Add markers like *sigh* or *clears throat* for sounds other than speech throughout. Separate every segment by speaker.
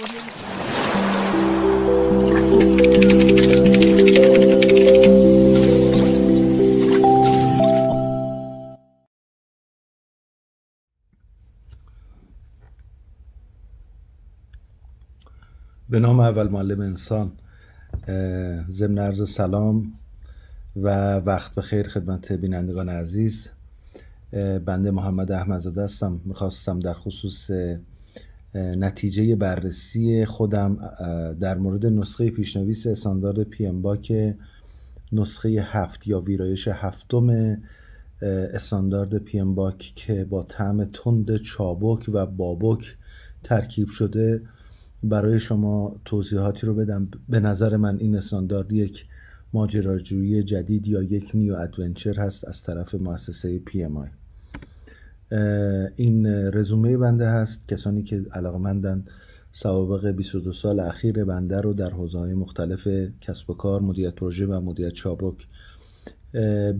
Speaker 1: به نام اول معلم انسان ضمن عرض سلام و وقت بخیر خدمت بینندگان عزیز بنده محمد احمدزاده هستم میخواستم در خصوص نتیجه بررسی خودم در مورد نسخه پیشنویس استاندارد پی ام با که نسخه هفت یا ویرایش هفتم استاندارد پی ام باک که با طعم تند چابک و بابک ترکیب شده برای شما توضیحاتی رو بدم به نظر من این استاندارد یک ماجراجویی جدید یا یک نیو ادونچر هست از طرف مؤسسه پی ام آی این رزومه بنده هست کسانی که علاقمندند سوابق 22 سال اخیر بنده رو در حوزه های مختلف کسب و کار مدیریت پروژه و مدیریت چابک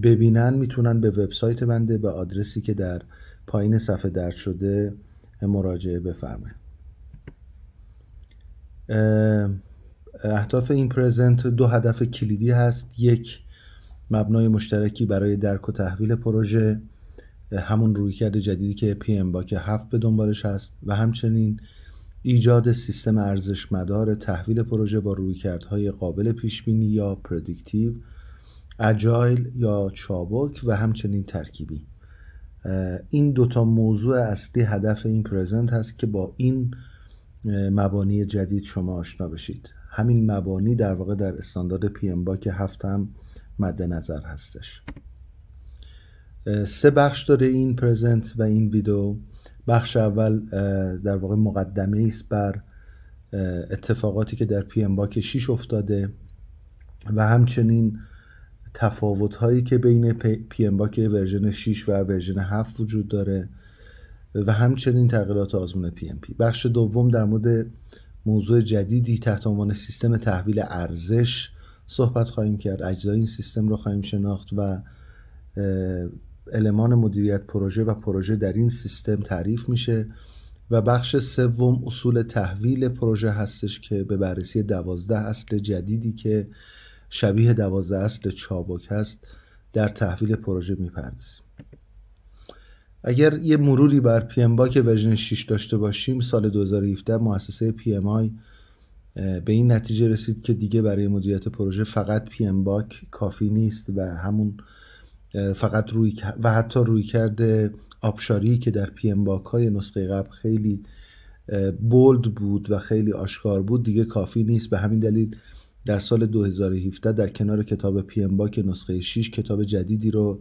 Speaker 1: ببینن میتونن به وبسایت بنده به آدرسی که در پایین صفحه درد شده مراجعه بفرمایید اهداف این پرزنت دو هدف کلیدی هست یک مبنای مشترکی برای درک و تحویل پروژه همون رویکرد جدیدی که پی ام باک هفت به دنبالش هست و همچنین ایجاد سیستم ارزش مدار تحویل پروژه با رویکردهای قابل پیش بینی یا پردیکتیو اجایل یا چابک و همچنین ترکیبی این دوتا موضوع اصلی هدف این پرزنت هست که با این مبانی جدید شما آشنا بشید همین مبانی در واقع در استاندارد پی ام باک هفت هم مد نظر هستش سه بخش داره این پرزنت و این ویدیو بخش اول در واقع مقدمه است بر اتفاقاتی که در پی ام باک 6 افتاده و همچنین تفاوت هایی که بین پی ام باک ورژن 6 و ورژن 7 وجود داره و همچنین تغییرات آزمون پی ام پی بخش دوم در مورد موضوع جدیدی تحت عنوان سیستم تحویل ارزش صحبت خواهیم کرد اجزای این سیستم رو خواهیم شناخت و المان مدیریت پروژه و پروژه در این سیستم تعریف میشه و بخش سوم اصول تحویل پروژه هستش که به بررسی دوازده اصل جدیدی که شبیه دوازده اصل چابک هست در تحویل پروژه میپردازیم اگر یه مروری بر پی ام باک ورژن 6 داشته باشیم سال 2017 مؤسسه پی ام آی به این نتیجه رسید که دیگه برای مدیریت پروژه فقط پی ام باک کافی نیست و همون فقط روی و حتی روی کرده آبشاری که در پی باک های نسخه قبل خیلی بولد بود و خیلی آشکار بود دیگه کافی نیست به همین دلیل در سال 2017 در کنار کتاب پی ام باک نسخه 6 کتاب جدیدی رو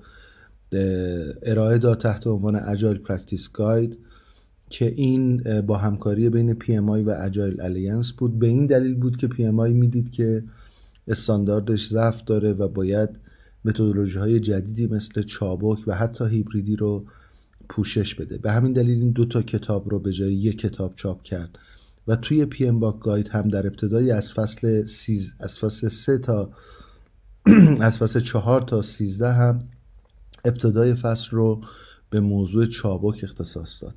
Speaker 1: ارائه داد تحت عنوان اجایل پرکتیس گاید که این با همکاری بین پی ام آی و اجایل الیانس بود به این دلیل بود که پی ام آی میدید که استانداردش ضعف داره و باید متدولوژی های جدیدی مثل چابک و حتی هیبریدی رو پوشش بده به همین دلیل این دو تا کتاب رو به جای یک کتاب چاپ کرد و توی پی ام باک گاید هم در ابتدای از فصل سیز از فصل سه تا *clears throat* از فصل چهار تا سیزده هم ابتدای فصل رو به موضوع چابک اختصاص داد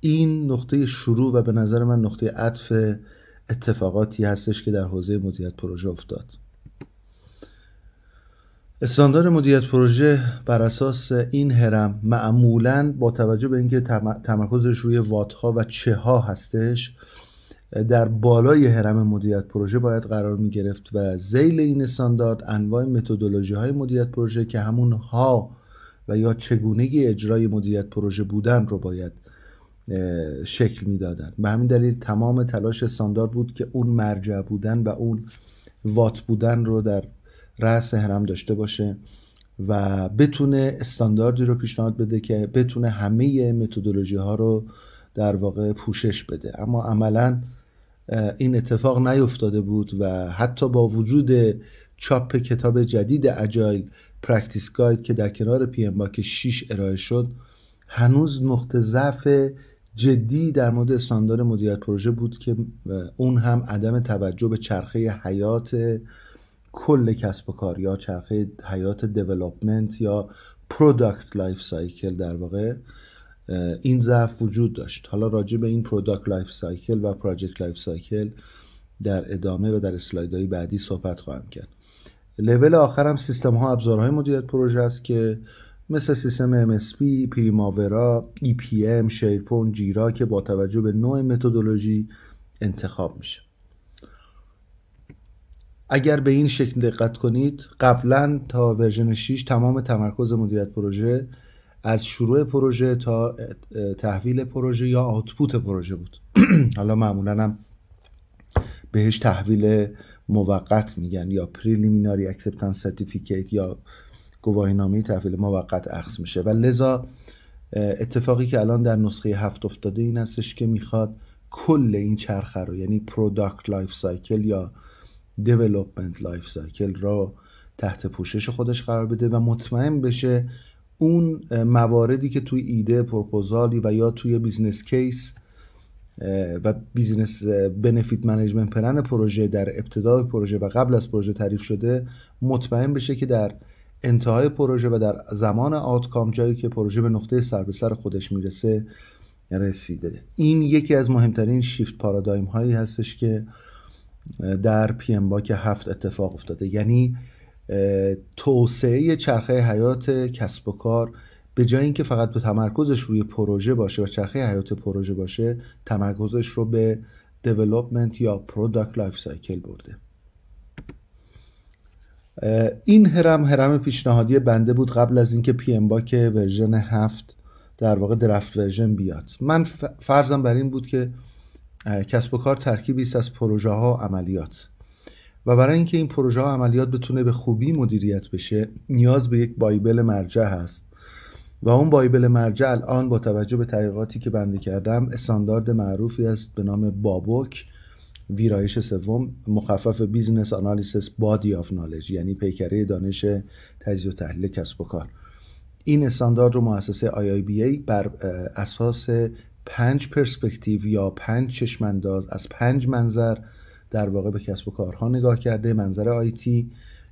Speaker 1: این نقطه شروع و به نظر من نقطه عطف اتفاقاتی هستش که در حوزه مدیریت پروژه افتاد استاندارد مدیریت پروژه بر اساس این هرم معمولا با توجه به اینکه تمرکزش روی واتها و چه ها هستش در بالای هرم مدیریت پروژه باید قرار می گرفت و زیل این استاندارد انواع متدولوژی های مدیریت پروژه که همون ها و یا چگونگی اجرای مدیریت پروژه بودن رو باید شکل میدادند به همین دلیل تمام تلاش استاندارد بود که اون مرجع بودن و اون وات بودن رو در رأس هرم داشته باشه و بتونه استانداردی رو پیشنهاد بده که بتونه همه متدولوژی ها رو در واقع پوشش بده اما عملا این اتفاق نیفتاده بود و حتی با وجود چاپ کتاب جدید اجایل پرکتیس گاید که در کنار پی ام باک 6 ارائه شد هنوز نقطه ضعف جدی در مورد استاندارد مدیریت پروژه بود که اون هم عدم توجه به چرخه حیات کل کسب و کار یا چرخه حیات دیولپمنت یا پروداکت لایف سایکل در واقع این ضعف وجود داشت حالا راجع به این پروداکت لایف سایکل و پراجکت لایف سایکل در ادامه و در اسلایدهای بعدی صحبت خواهم کرد لول آخر هم سیستم ها ابزارهای مدیریت پروژه است که مثل سیستم MSP، پریماورا، EPM، شیرپون، جیرا که با توجه به نوع متدولوژی انتخاب میشه اگر به این شکل دقت کنید قبلا تا ورژن 6 تمام تمرکز مدیریت پروژه از شروع پروژه تا تحویل پروژه یا آتپوت پروژه بود *clears throat* حالا معمولا هم بهش تحویل موقت میگن یا پریلیمیناری اکسپتنس سرتیفیکیت یا نامه تحویل موقت عکس میشه و لذا اتفاقی که الان در نسخه هفت افتاده این هستش که میخواد کل این چرخه رو یعنی پروداکت لایف سایکل یا development life cycle را تحت پوشش خودش قرار بده و مطمئن بشه اون مواردی که توی ایده پروپوزالی و یا توی بیزنس کیس و بیزنس بنفیت منیجمنت پلن پروژه در ابتدای پروژه و قبل از پروژه تعریف شده مطمئن بشه که در انتهای پروژه و در زمان آتکام جایی که پروژه به نقطه سر به سر خودش میرسه رسیده این یکی از مهمترین شیفت پارادایم هایی هستش که در پی ام باک هفت اتفاق افتاده یعنی توسعه چرخه حیات کسب و کار به جای اینکه فقط به تمرکزش روی پروژه باشه و چرخه حیات پروژه باشه تمرکزش رو به development یا پروداکت لایف سایکل برده این هرم هرم پیشنهادی بنده بود قبل از اینکه پی ام باک ورژن هفت در واقع درفت ورژن بیاد من فرضم بر این بود که کسب و کار ترکیبی است از پروژه ها عملیات و برای اینکه این پروژه ها عملیات بتونه به خوبی مدیریت بشه نیاز به یک بایبل مرجع هست و اون بایبل مرجع الان با توجه به تحقیقاتی که بنده کردم استاندارد معروفی است به نام بابوک ویرایش سوم مخفف بیزنس آنالیسس بادی آف نالج یعنی پیکره دانش تجزیه و تحلیل کسب و کار این استاندارد رو مؤسسه ای بر اساس پنج پرسپکتیو یا پنج چشمانداز از پنج منظر در واقع به کسب و کارها نگاه کرده منظر آیتی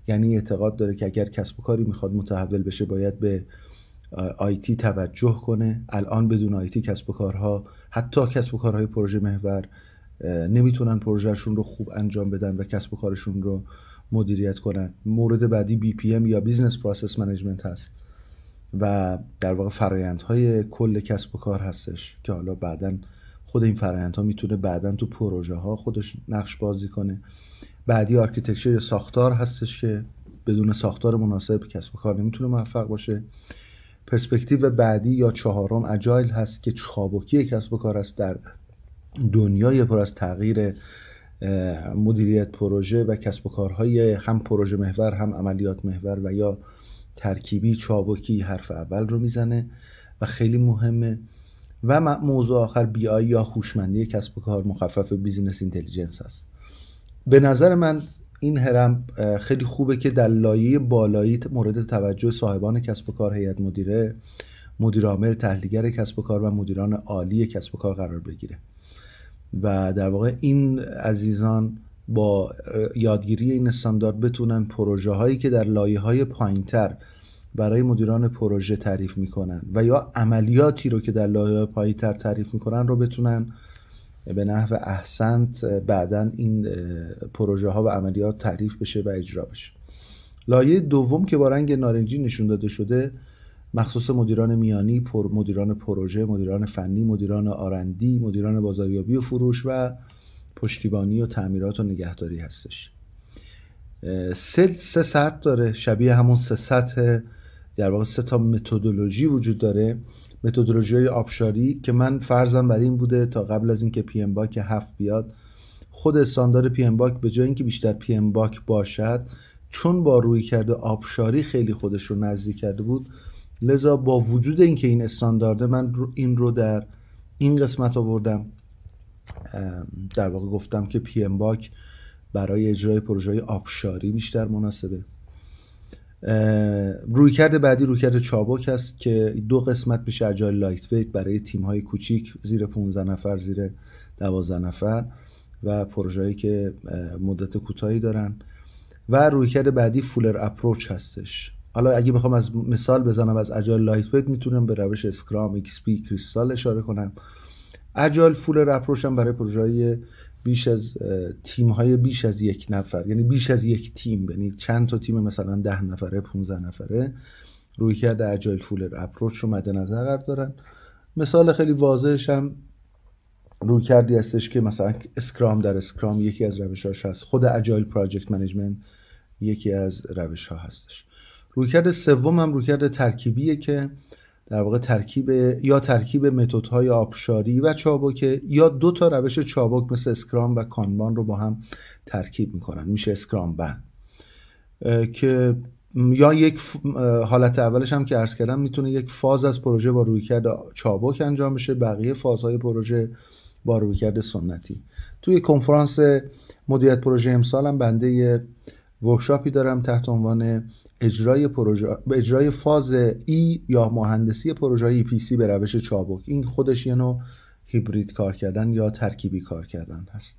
Speaker 1: یعنی اعتقاد داره که اگر کسب و کاری میخواد متحول بشه باید به آیتی توجه کنه الان بدون آیتی کسب و کارها حتی کسب و کارهای پروژه محور نمیتونن پروژهشون رو خوب انجام بدن و کسب و کارشون رو مدیریت کنن مورد بعدی بی پی ام یا بیزنس پروسس منیجمنت هست و در واقع فرایندهای کل کسب و کار هستش که حالا بعدا خود این فرایندها میتونه بعدا تو پروژه ها خودش نقش بازی کنه بعدی آرکیتکچر ساختار هستش که بدون ساختار مناسب کسب و کار نمیتونه موفق باشه پرسپکتیو بعدی یا چهارم اجایل هست که چابکی کسب و کار است در دنیای پر از تغییر مدیریت پروژه و کسب و کارهای هم پروژه محور هم عملیات محور و یا ترکیبی چابکی حرف اول رو میزنه و خیلی مهمه و موضوع آخر بی آی یا خوشمندی کسب و کار مخفف بیزینس اینتلیجنس است. به نظر من این هرم خیلی خوبه که در لایه بالایی مورد توجه صاحبان کسب و کار هیئت مدیره مدیر عامل تحلیلگر کسب و کار و مدیران عالی کسب و کار قرار بگیره و در واقع این عزیزان با یادگیری این استاندارد بتونن پروژه هایی که در لایه های برای مدیران پروژه تعریف میکنن و یا عملیاتی رو که در لایه پایی تر تعریف میکنن رو بتونن به نحو احسنت بعدا این پروژه ها و عملیات تعریف بشه و اجرا بشه لایه دوم که با رنگ نارنجی نشون داده شده مخصوص مدیران میانی، پر مدیران پروژه، مدیران فنی، مدیران آرندی، مدیران بازاریابی و فروش و پشتیبانی و تعمیرات و نگهداری هستش. سه سه سطح داره شبیه همون سه در واقع سه تا متدولوژی وجود داره متدولوژی های آبشاری که من فرضم بر این بوده تا قبل از اینکه پی ام باک هفت بیاد خود استاندارد پی ام باک به جای اینکه بیشتر پی ام باک باشد چون با روی کرده آبشاری خیلی خودش رو نزدیک کرده بود لذا با وجود اینکه این استاندارده من این رو در این قسمت آوردم در واقع گفتم که پی ام باک برای اجرای پروژه آبشاری بیشتر مناسبه رویکرد بعدی رویکرد چابک است که دو قسمت میشه اجایل لایت ویت برای تیم های کوچیک زیر 15 نفر زیر 12 نفر و پروژه‌ای که مدت کوتاهی دارن و رویکرد بعدی فولر اپروچ هستش حالا اگه بخوام از مثال بزنم از اجال لایت ویت میتونم به روش اسکرام ایکس پی کریستال اشاره کنم اجال فولر اپروچ هم برای پروژه، بیش از تیم های بیش از یک نفر یعنی بیش از یک تیم یعنی چند تا تیم مثلا ده نفره 15 نفره روی کرد اجایل فولر اپروچ رو مد نظر قرار دارن مثال خیلی واضحش هم روی کردی هستش که مثلا اسکرام در اسکرام یکی از روش هست خود اجایل پراجکت منیجمنت یکی از روش ها هستش رویکرد سوم هم رویکرد ترکیبیه که در واقع ترکیب یا ترکیب متدهای آبشاری و چابکه یا دو تا روش چابک مثل اسکرام و کانبان رو با هم ترکیب میکنن میشه اسکرام بن که یا یک حالت اولش هم که عرض کردم میتونه یک فاز از پروژه با رویکرد چابک انجام بشه بقیه فازهای پروژه با رویکرد سنتی توی کنفرانس مدیریت پروژه امسال هم بنده ورکشاپی دارم تحت عنوان اجرای, پروژه، اجرای فاز ای یا مهندسی پروژه ای پی سی به روش چابک این خودش یه نوع هیبرید کار کردن یا ترکیبی کار کردن هست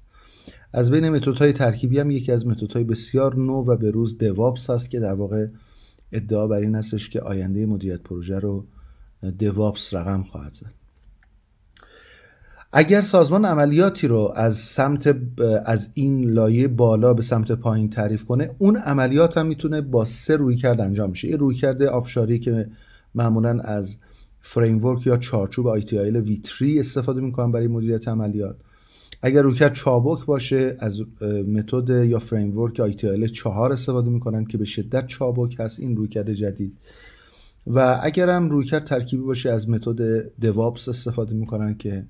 Speaker 1: از بین متدهای ترکیبی هم یکی از متدهای بسیار نو و به روز دوابس هست که در واقع ادعا بر این هستش که آینده مدیریت پروژه رو دوابس رقم خواهد زد اگر سازمان عملیاتی رو از سمت از این لایه بالا به سمت پایین تعریف کنه اون عملیات هم میتونه با سه روی کرد انجام میشه یه روی کرده آبشاری که معمولا از فریمورک یا چارچوب وی 3 استفاده میکنن برای مدیریت عملیات اگر رویکرد چابک باشه از متد یا فریمورک آیتیایل چهار استفاده میکنن که به شدت چابک هست این رویکرد جدید و اگر هم رویکرد ترکیبی باشه از متد دوابس استفاده میکنن که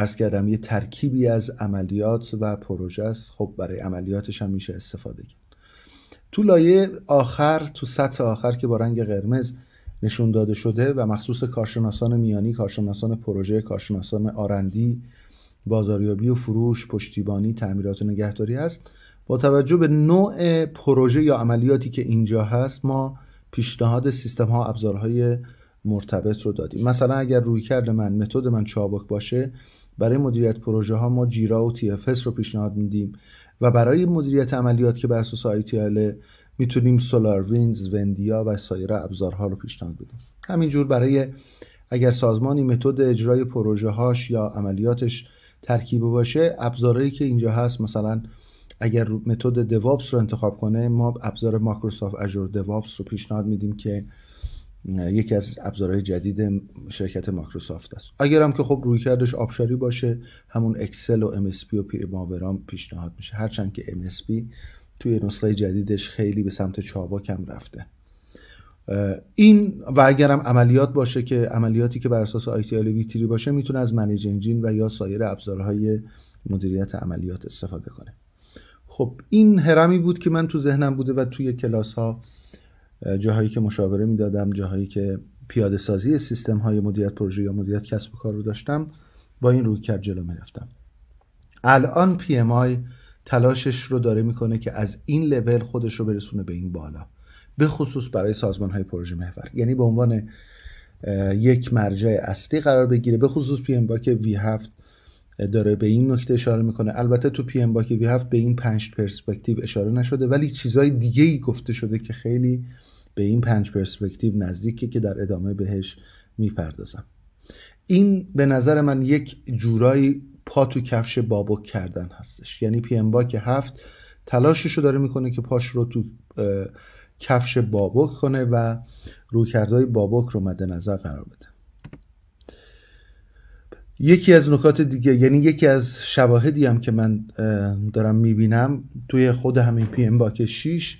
Speaker 1: ارز کردم یه ترکیبی از عملیات و پروژه است خب برای عملیاتش هم میشه استفاده کرد تو لایه آخر تو سطح آخر که با رنگ قرمز نشون داده شده و مخصوص کارشناسان میانی کارشناسان پروژه کارشناسان آرندی بازاریابی و فروش پشتیبانی تعمیرات و نگهداری است با توجه به نوع پروژه یا عملیاتی که اینجا هست ما پیشنهاد سیستم ها ابزارهای مرتبط رو دادیم مثلا اگر روی کرد من متد من چابک باشه برای مدیریت پروژه ها ما جیرا و اس رو پیشنهاد میدیم و برای مدیریت عملیات که بر اساس میتونیم سولار وینز، وندیا و سایر ابزارها رو پیشنهاد بدیم همینجور برای اگر سازمانی متد اجرای پروژه هاش یا عملیاتش ترکیب باشه ابزارهایی که اینجا هست مثلا اگر متد دوابس رو انتخاب کنه ما ابزار مایکروسافت اجور دوابس رو پیشنهاد میدیم که یکی از ابزارهای جدید شرکت مایکروسافت است اگرم که خب روی کردش آبشاری باشه همون اکسل و پی و پیرماورام پیشنهاد میشه هرچند که MSP توی نسخه جدیدش خیلی به سمت چابا کم رفته این و اگرم عملیات باشه که عملیاتی که بر اساس ال ویتری باشه میتونه از منیج انجین و یا سایر ابزارهای مدیریت عملیات استفاده کنه خب این هرمی بود که من تو ذهنم بوده و توی کلاس ها جاهایی که مشاوره میدادم جاهایی که پیاده سازی سیستم های مدیریت پروژه یا مدیریت کسب و کار رو داشتم با این روی کرد جلو میرفتم الان پی ام آی تلاشش رو داره میکنه که از این لول خودش رو برسونه به این بالا به خصوص برای سازمان های پروژه محور یعنی به عنوان یک مرجع اصلی قرار بگیره به خصوص پی ام باک وی هفت داره به این نکته اشاره میکنه البته تو پی ام که وی به این پنج پرسپکتیو اشاره نشده ولی چیزای دیگه ای گفته شده که خیلی به این پنج پرسپکتیو نزدیکه که در ادامه بهش میپردازم این به نظر من یک جورایی پا تو کفش بابک کردن هستش یعنی پی ام باک هفت تلاشش رو داره میکنه که پاش رو تو کفش بابک کنه و روکردهای بابک رو مد نظر قرار بده یکی از نکات دیگه یعنی یکی از شواهدی هم که من دارم میبینم توی خود همین پی ام باک 6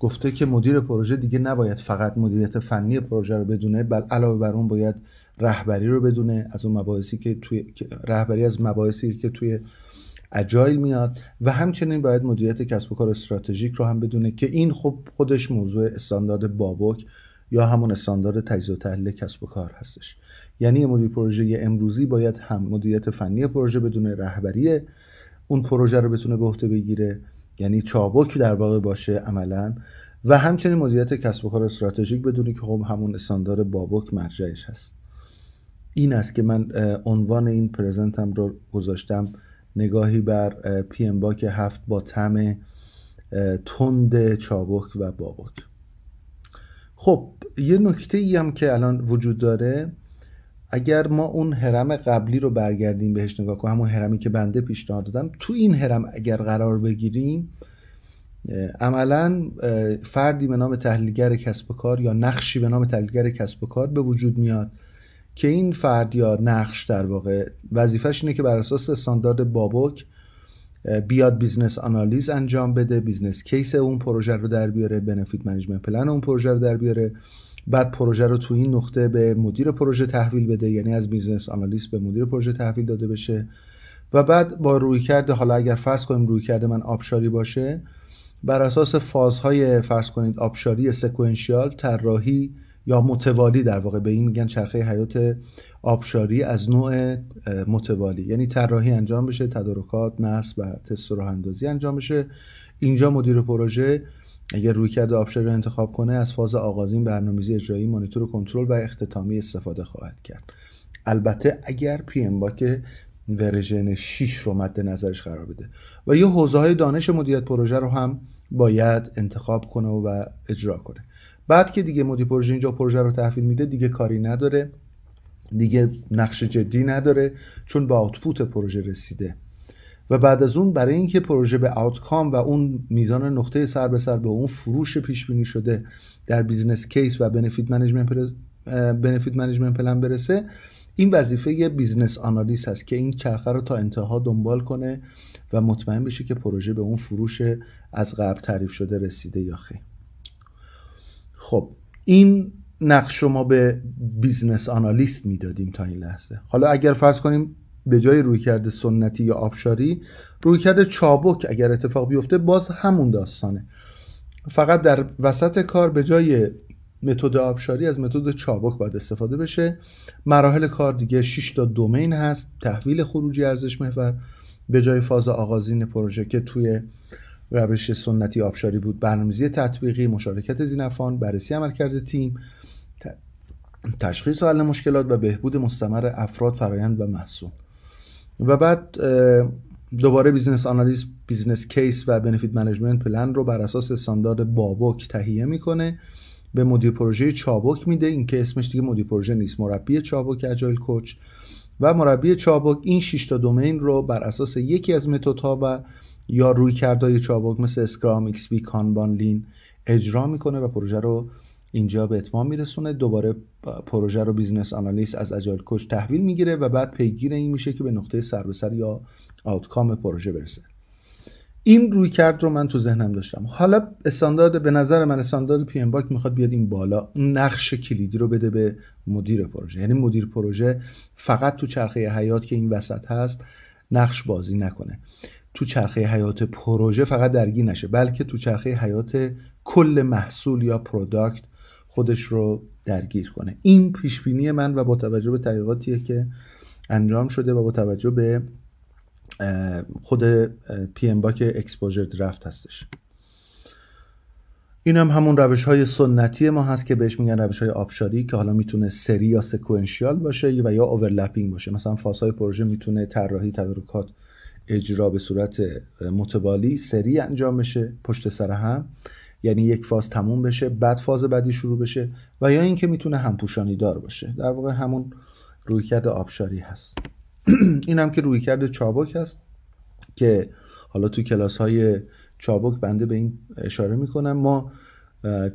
Speaker 1: گفته که مدیر پروژه دیگه نباید فقط مدیریت فنی پروژه رو بدونه بل علاوه بر اون باید رهبری رو بدونه از اون مباحثی که توی رهبری از مباحثی که توی اجایل میاد و همچنین باید مدیریت کسب و کار استراتژیک رو هم بدونه که این خب خودش موضوع استاندارد بابوک یا همون استاندارد تجزیه و تحلیل کسب و کار هستش یعنی مدیر پروژه امروزی باید هم مدیریت فنی پروژه بدونه رهبری اون پروژه رو بتونه به عهده بگیره یعنی چابک در واقع باشه عملا و همچنین مدیریت کسب و کار استراتژیک بدونی که خب همون استاندار بابوک مرجعش هست این است که من عنوان این پرزنتم رو گذاشتم نگاهی بر پی ام باک هفت با تم تند چابک و بابک خب یه نکته ای هم که الان وجود داره اگر ما اون هرم قبلی رو برگردیم بهش نگاه کنیم همون هرمی که بنده پیشنهاد دادم تو این هرم اگر قرار بگیریم عملا فردی به نام تحلیلگر کسب و کار یا نقشی به نام تحلیلگر کسب و کار به وجود میاد که این فرد یا نقش در واقع وظیفش اینه که بر اساس استاندارد بابوک بیاد بیزنس آنالیز انجام بده بیزنس کیس اون پروژه رو در بیاره بنفیت منیجمنت پلن اون پروژه رو در بیاره بعد پروژه رو تو این نقطه به مدیر پروژه تحویل بده یعنی از بیزنس آنالیست به مدیر پروژه تحویل داده بشه و بعد با روی کرده حالا اگر فرض کنیم روی کرده من آبشاری باشه بر اساس فازهای فرض کنید آبشاری سکونشیال طراحی یا متوالی در واقع به این میگن چرخه حیات آبشاری از نوع متوالی یعنی طراحی انجام بشه تدارکات نصب و تست راه اندازی انجام بشه اینجا مدیر پروژه اگر روی کرده آبشار رو انتخاب کنه از فاز آغازین برنامه‌ریزی اجرایی مانیتور کنترل و اختتامی استفاده خواهد کرد البته اگر پی ام باک ورژن 6 رو مد نظرش قرار بده و یه حوزه های دانش مدیریت پروژه رو هم باید انتخاب کنه و اجرا کنه بعد که دیگه مدی پروژه اینجا پروژه رو تحویل میده دیگه کاری نداره دیگه نقش جدی نداره چون به آوتپوت پروژه رسیده و بعد از اون برای اینکه پروژه به آوتکام و اون میزان نقطه سر به سر به اون فروش پیش بینی شده در بیزنس کیس و بنفیت منیجمنت بنفیت منیجمنت پلن برسه این وظیفه یه بیزنس آنالیست هست که این چرخه رو تا انتها دنبال کنه و مطمئن بشه که پروژه به اون فروش از قبل تعریف شده رسیده یا خیر خب این نقش شما به بیزنس آنالیست میدادیم تا این لحظه حالا اگر فرض کنیم به جای رویکرد سنتی یا آبشاری رویکرد چابک اگر اتفاق بیفته باز همون داستانه فقط در وسط کار به جای متد آبشاری از متد چابک باید استفاده بشه مراحل کار دیگه 6 تا دومین هست تحویل خروجی ارزش محور به جای فاز آغازین پروژه که توی روش سنتی آبشاری بود برنامه‌ریزی تطبیقی مشارکت زینفان بررسی عملکرد تیم تشخیص و حل مشکلات و بهبود مستمر افراد فرایند و محصول و بعد دوباره بیزنس آنالیز بیزنس کیس و بنفیت منیجمنت پلن رو بر اساس استاندارد بابوک تهیه میکنه به مدیر پروژه چابک میده این که اسمش دیگه مدیر پروژه نیست مربی چابک اجایل کوچ و مربی چابک این 6 تا دومین رو بر اساس یکی از متدها و یا رویکردهای چابک مثل اسکرام ایکس بی کانبان لین اجرا میکنه و پروژه رو اینجا به اتمام میرسونه دوباره پروژه رو بیزنس آنالیست از اجایل کوچ تحویل میگیره و بعد پیگیر این میشه که به نقطه سر به سر یا آوتکام پروژه برسه این روی کرد رو من تو ذهنم داشتم حالا استاندارد به نظر من استاندارد پی ام باک میخواد بیاد این بالا نقش کلیدی رو بده به مدیر پروژه یعنی مدیر پروژه فقط تو چرخه حیات که این وسط هست نقش بازی نکنه تو چرخه حیات پروژه فقط درگیر نشه بلکه تو چرخه حیات کل محصول یا پروداکت خودش رو درگیر کنه این پیش بینی من و با توجه به تحقیقاتیه که انجام شده و با توجه به خود پی ام باک اکسپوژر درفت هستش این هم همون روش های سنتی ما هست که بهش میگن روش های آبشاری که حالا میتونه سری یا سکونشیال باشه و یا اوورلپینگ باشه مثلا های پروژه میتونه طراحی تدارکات اجرا به صورت متبالی سری انجام بشه پشت سر هم یعنی یک فاز تموم بشه بعد فاز بعدی شروع بشه و یا اینکه میتونه همپوشانی دار باشه در واقع همون رویکرد آبشاری هست *clears throat* این هم که رویکرد چابک هست که حالا تو کلاس های چابک بنده به این اشاره میکنم ما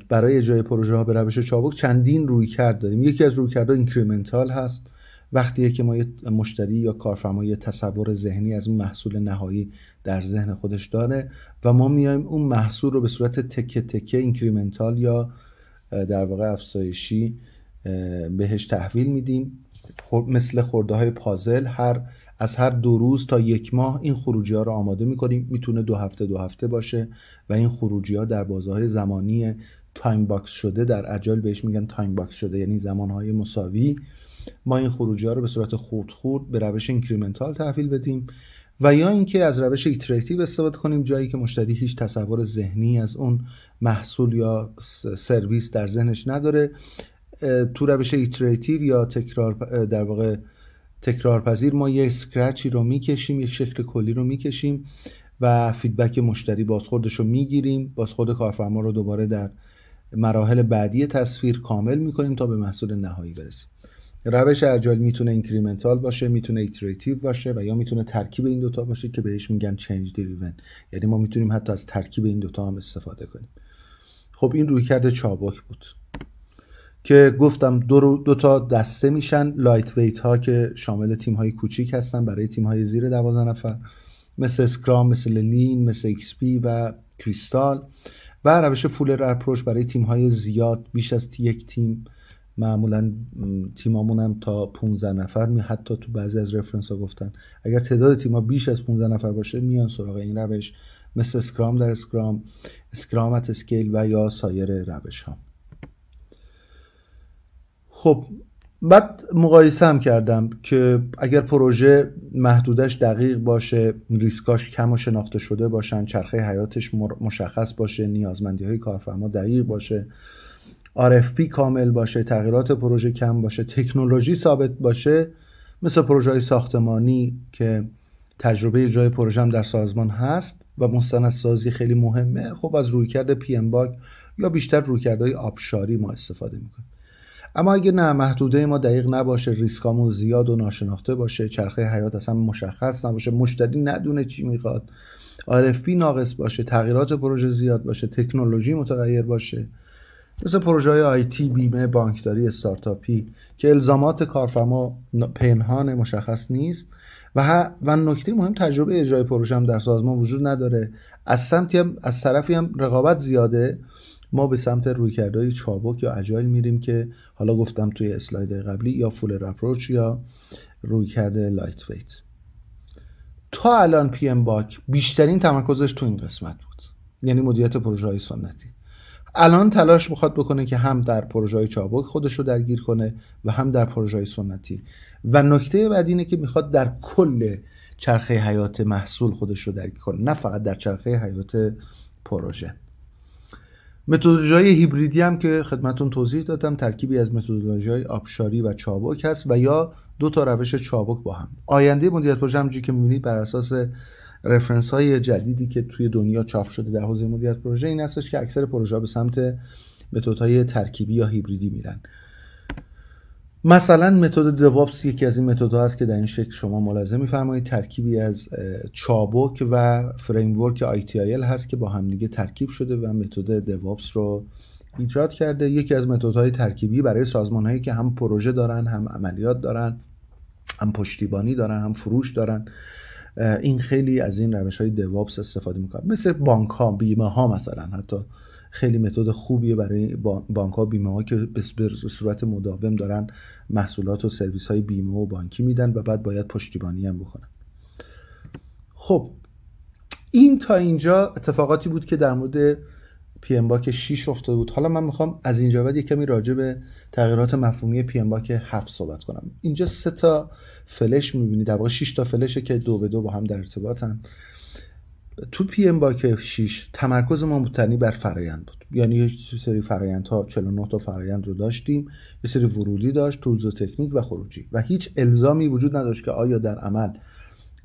Speaker 1: برای جای پروژه ها به روش چابک چندین رویکرد داریم یکی از رویکردها اینکریمنتال هست وقتی که ما یه مشتری یا کارفرما یه تصور ذهنی از اون محصول نهایی در ذهن خودش داره و ما میایم اون محصول رو به صورت تکه تکه اینکریمنتال یا در واقع افزایشی بهش تحویل میدیم مثل خورده های پازل هر از هر دو روز تا یک ماه این خروجی ها رو آماده میکنیم میتونه دو هفته دو هفته باشه و این خروجی ها در بازه های زمانی تایم باکس شده در اجال بهش میگن تایم باکس شده یعنی زمان های مساوی ما این خروجی ها رو به صورت خورد خورد به روش اینکریمنتال تحویل بدیم و یا اینکه از روش ایتراتیو استفاده کنیم جایی که مشتری هیچ تصور ذهنی از اون محصول یا سرویس در ذهنش نداره تو روش ایتراتیو یا تکرار در واقع تکرار پذیر ما یک سکرچی رو میکشیم یک شکل کلی رو میکشیم و فیدبک مشتری بازخوردش رو میگیریم بازخورد کارفرما رو دوباره در مراحل بعدی تصویر کامل میکنیم تا به محصول نهایی برسیم روش اجایل میتونه اینکریمنتال باشه میتونه ایتراتیو باشه و یا میتونه ترکیب این دوتا باشه که بهش میگن چنج دریون یعنی ما میتونیم حتی از ترکیب این دوتا هم استفاده کنیم خب این کرده چابک بود که گفتم دو, دو تا دسته میشن لایت ویت ها که شامل تیم های کوچیک هستن برای تیم های زیر 12 نفر مثل اسکرام مثل لین مثل ایکس و کریستال و روش فولر اپروچ برای تیم های زیاد بیش از یک تیم معمولا تیمامون هم تا 15 نفر می حتی تو بعضی از رفرنس ها گفتن اگر تعداد تیما بیش از 15 نفر باشه میان سراغ این روش مثل اسکرام در اسکرام اسکرامت اسکیل و یا سایر روش ها خب بعد مقایسه هم کردم که اگر پروژه محدودش دقیق باشه ریسکاش کم و شناخته شده باشن چرخه حیاتش مشخص باشه نیازمندی های کارفرما دقیق باشه RFP کامل باشه تغییرات پروژه کم باشه تکنولوژی ثابت باشه مثل پروژه های ساختمانی که تجربه اجرای پروژه هم در سازمان هست و مستندسازی خیلی مهمه خب از رویکرد پی ام باک یا بیشتر رویکردهای آبشاری ما استفاده میکنیم اما اگه نه محدوده ما دقیق نباشه ریسکامو زیاد و ناشناخته باشه چرخه حیات اصلا مشخص نباشه مشتری ندونه چی میخواد RFP ناقص باشه تغییرات پروژه زیاد باشه تکنولوژی متغیر باشه مثل پروژه های آیتی بیمه بانکداری استارتاپی که الزامات کارفرما پنهان مشخص نیست و, و نکته مهم تجربه اجرای پروژه هم در سازمان وجود نداره از سمتی هم از طرفی هم رقابت زیاده ما به سمت رویکردهای چابک یا اجایل میریم که حالا گفتم توی اسلاید قبلی یا فول اپروچ یا رویکرد لایت ویت تا الان پی ام باک بیشترین تمرکزش تو این قسمت بود یعنی مدیریت پروژه های سنتی الان تلاش میخواد بکنه که هم در پروژه چابک خودش رو درگیر کنه و هم در پروژه سنتی و نکته بعد اینه که میخواد در کل چرخه حیات محصول خودش رو درگیر کنه نه فقط در چرخه حیات پروژه متدولوژی هیبریدی هم که خدمتون توضیح دادم ترکیبی از متدولوژی های آبشاری و چابک هست و یا دو تا روش چابک با هم آینده مدیریت پروژه همونجوری که میبینید بر اساس رفرنس های جدیدی که توی دنیا چاپ شده در حوزه مدیریت پروژه این هستش که اکثر پروژه به سمت های ترکیبی یا هیبریدی میرن مثلا متد دوابس یکی از این متدها هست که در این شکل شما ملاحظه میفرمایید ترکیبی از چابک و فریم ورک ITIL هست که با همدیگه ترکیب شده و متد دوابس رو ایجاد کرده یکی از های ترکیبی برای هایی که هم پروژه دارن هم عملیات دارن هم پشتیبانی دارن هم فروش دارن این خیلی از این روش های دوابس استفاده میکنن مثل بانک ها بیمه ها مثلا حتی خیلی متد خوبیه برای بانک ها بیمه ها که به صورت مداوم دارن محصولات و سرویس های بیمه و بانکی میدن و بعد باید پشتیبانی هم بکنن خب این تا اینجا اتفاقاتی بود که در مورد پی ام باک 6 افتاده بود حالا من میخوام از اینجا بعد کمی راجع به تغییرات مفهومی پی ام باک 7 صحبت کنم اینجا سه تا فلش میبینید در واقع 6 تا فلشه که دو به دو با هم در ارتباطن تو پی ام باک 6 تمرکز ما مبتنی بر فرایند بود یعنی یه سری فرایندها 49 تا فرایند رو داشتیم یه سری ورودی داشت تولز و تکنیک و خروجی و هیچ الزامی وجود نداشت که آیا در عمل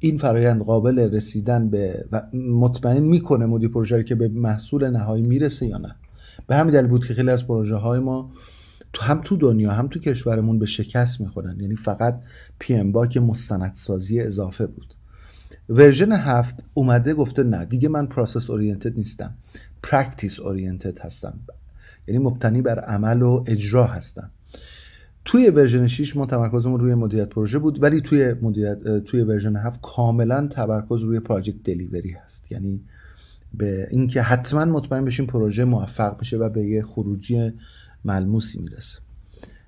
Speaker 1: این فرایند قابل رسیدن به و مطمئن میکنه مدی پروژه که به محصول نهایی میرسه یا نه به همین دلیل بود که خیلی از پروژه های ما تو هم تو دنیا هم تو کشورمون به شکست میخورن یعنی فقط پی ام با مستندسازی اضافه بود ورژن هفت اومده گفته نه دیگه من پروسس اورینتد نیستم پرکتیس اورینتد هستم یعنی مبتنی بر عمل و اجرا هستم توی ورژن 6 ما تمرکزمون روی مدیریت پروژه بود ولی توی توی ورژن 7 کاملا تمرکز روی پراجکت دلیوری هست یعنی به اینکه حتما مطمئن بشیم پروژه موفق بشه و به یه خروجی ملموسی میرسه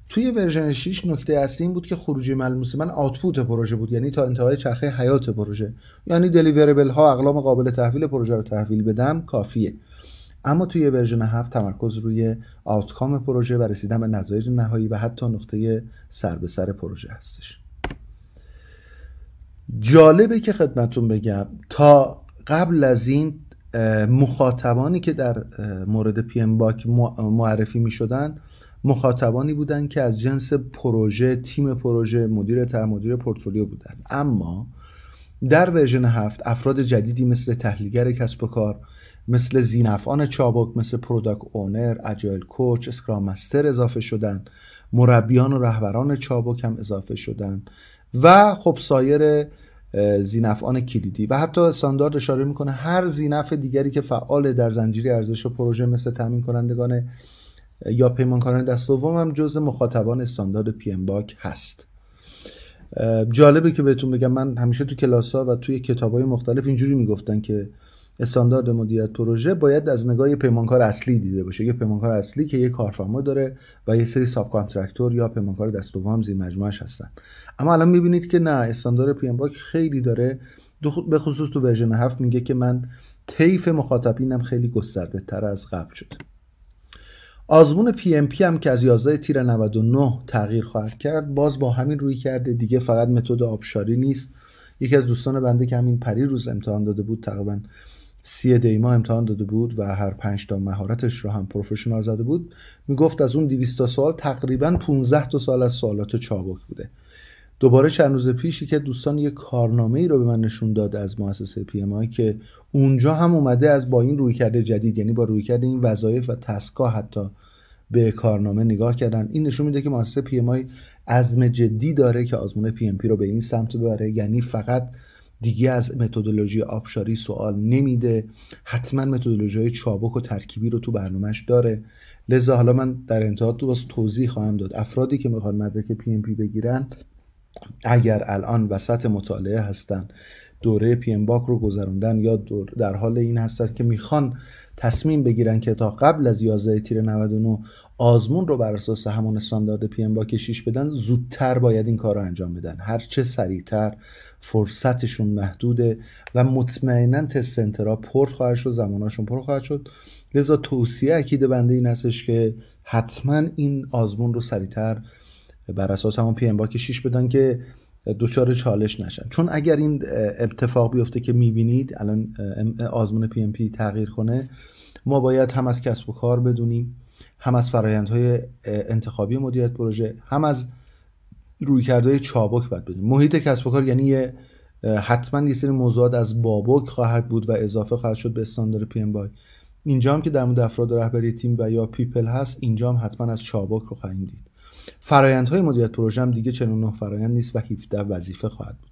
Speaker 1: توی ورژن 6 نکته اصلی این بود که خروجی ملموس من آوتپوت پروژه بود یعنی تا انتهای چرخه حیات پروژه یعنی دلیوریبل ها اقلام قابل تحویل پروژه رو تحویل بدم کافیه اما توی ورژن 7 تمرکز روی آوتکام پروژه و رسیدن به نتایج نهایی و حتی نقطه سر به سر پروژه هستش جالبه که خدمتون بگم تا قبل از این مخاطبانی که در مورد پی ام باک معرفی می شدن مخاطبانی بودند که از جنس پروژه تیم پروژه مدیر تر مدیر پورتفولیو بودند اما در ورژن هفت افراد جدیدی مثل تحلیلگر کسب و کار مثل زینفعان چابک مثل پروداک اونر اجایل کوچ اسکرام مستر اضافه شدن مربیان و رهبران چابک هم اضافه شدن و خب سایر زینفعان کلیدی و حتی استاندارد اشاره میکنه هر زینف دیگری که فعال در زنجیری ارزش و پروژه مثل تامین کنندگان یا پیمانکاران دست دوم هم جزء مخاطبان استاندارد پی ام باک هست جالبه که بهتون بگم من همیشه تو کلاس ها و توی کتاب های مختلف اینجوری میگفتن که استاندارد مدیریت پروژه باید از نگاه پیمانکار اصلی دیده باشه یه پیمانکار اصلی که یه کارفرما داره و یه سری ساب کانترکتور یا پیمانکار دست دوم زیر مجموعش هستن اما الان میبینید که نه استاندارد پی ام باک خیلی داره به خصوص تو ورژن 7 میگه که من طیف مخاطبینم خیلی گسترده تر از قبل شده آزمون پی ام پی هم که از 11 تیر 99 تغییر خواهد کرد باز با همین روی کرده دیگه فقط متد آبشاری نیست یکی از دوستان بنده که همین پری روز امتحان داده بود تقریبا سی دیما امتحان داده بود و هر پنج تا مهارتش رو هم پروفشنال زده بود میگفت از اون 200 تا سوال تقریبا 15 تا سال از سوالات چابک بوده دوباره چند روز پیشی که دوستان یه کارنامه ای رو به من نشون داد از مؤسسه پی ام که اونجا هم اومده از با این کرده جدید یعنی با رویکرد این وظایف و تسکا حتی به کارنامه نگاه کردن این نشون میده که مؤسسه پی ام عزم جدی داره که آزمون پی ام پی رو به این سمت ببره یعنی فقط دیگه از متدولوژی آبشاری سوال نمیده حتما متدولوژی های چابک و ترکیبی رو تو برنامهش داره لذا حالا من در انتها تو توضیح خواهم داد افرادی که میخوان مدرک پی ام پی بگیرن اگر الان وسط مطالعه هستن دوره پی ام باک رو گذروندن یا در حال این هستن که میخوان تصمیم بگیرن که تا قبل از 11 تیر 99 آزمون رو بر اساس همون استاندارد پی ام باک 6 بدن زودتر باید این کار رو انجام بدن هر چه سریعتر فرصتشون محدوده و مطمئنا سنترا پر خواهد شد زماناشون پر خواهد شد لذا توصیه اکید بنده این هستش که حتما این آزمون رو سریعتر بر اساس همون پی که 6 بدن که دچار چالش نشن چون اگر این اتفاق بیفته که میبینید الان آزمون پی ام پی تغییر کنه ما باید هم از کسب و کار بدونیم هم از فرایندهای انتخابی مدیریت پروژه هم از رویکردهای چابک باید بدونیم محیط کسب و کار یعنی یه حتما یه سری موضوعات از بابک خواهد بود و اضافه خواهد شد به استاندارد پی ام بای اینجا هم که در مورد افراد رهبری تیم و یا پیپل هست اینجا هم حتما از چابک رو خواهیم دید فرایندهای مدیریت پروژه هم دیگه 49 فرایند نیست و 17 وظیفه خواهد بود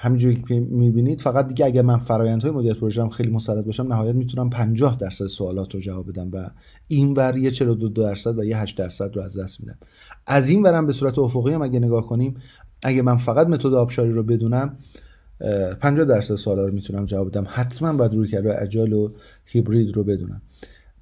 Speaker 1: همینجوری که میبینید فقط دیگه اگر من فرایندهای مدیریت پروژه هم خیلی مسلط باشم نهایت میتونم 50 درصد سوالات رو جواب بدم و این ور یه 42 درصد و یه 8 درصد رو از دست میدم از این ورم به صورت افقی هم اگه نگاه کنیم اگه من فقط متد آبشاری رو بدونم 50 درصد سوالا رو میتونم جواب بدم حتما باید روی کرده اجال و هیبرید رو بدونم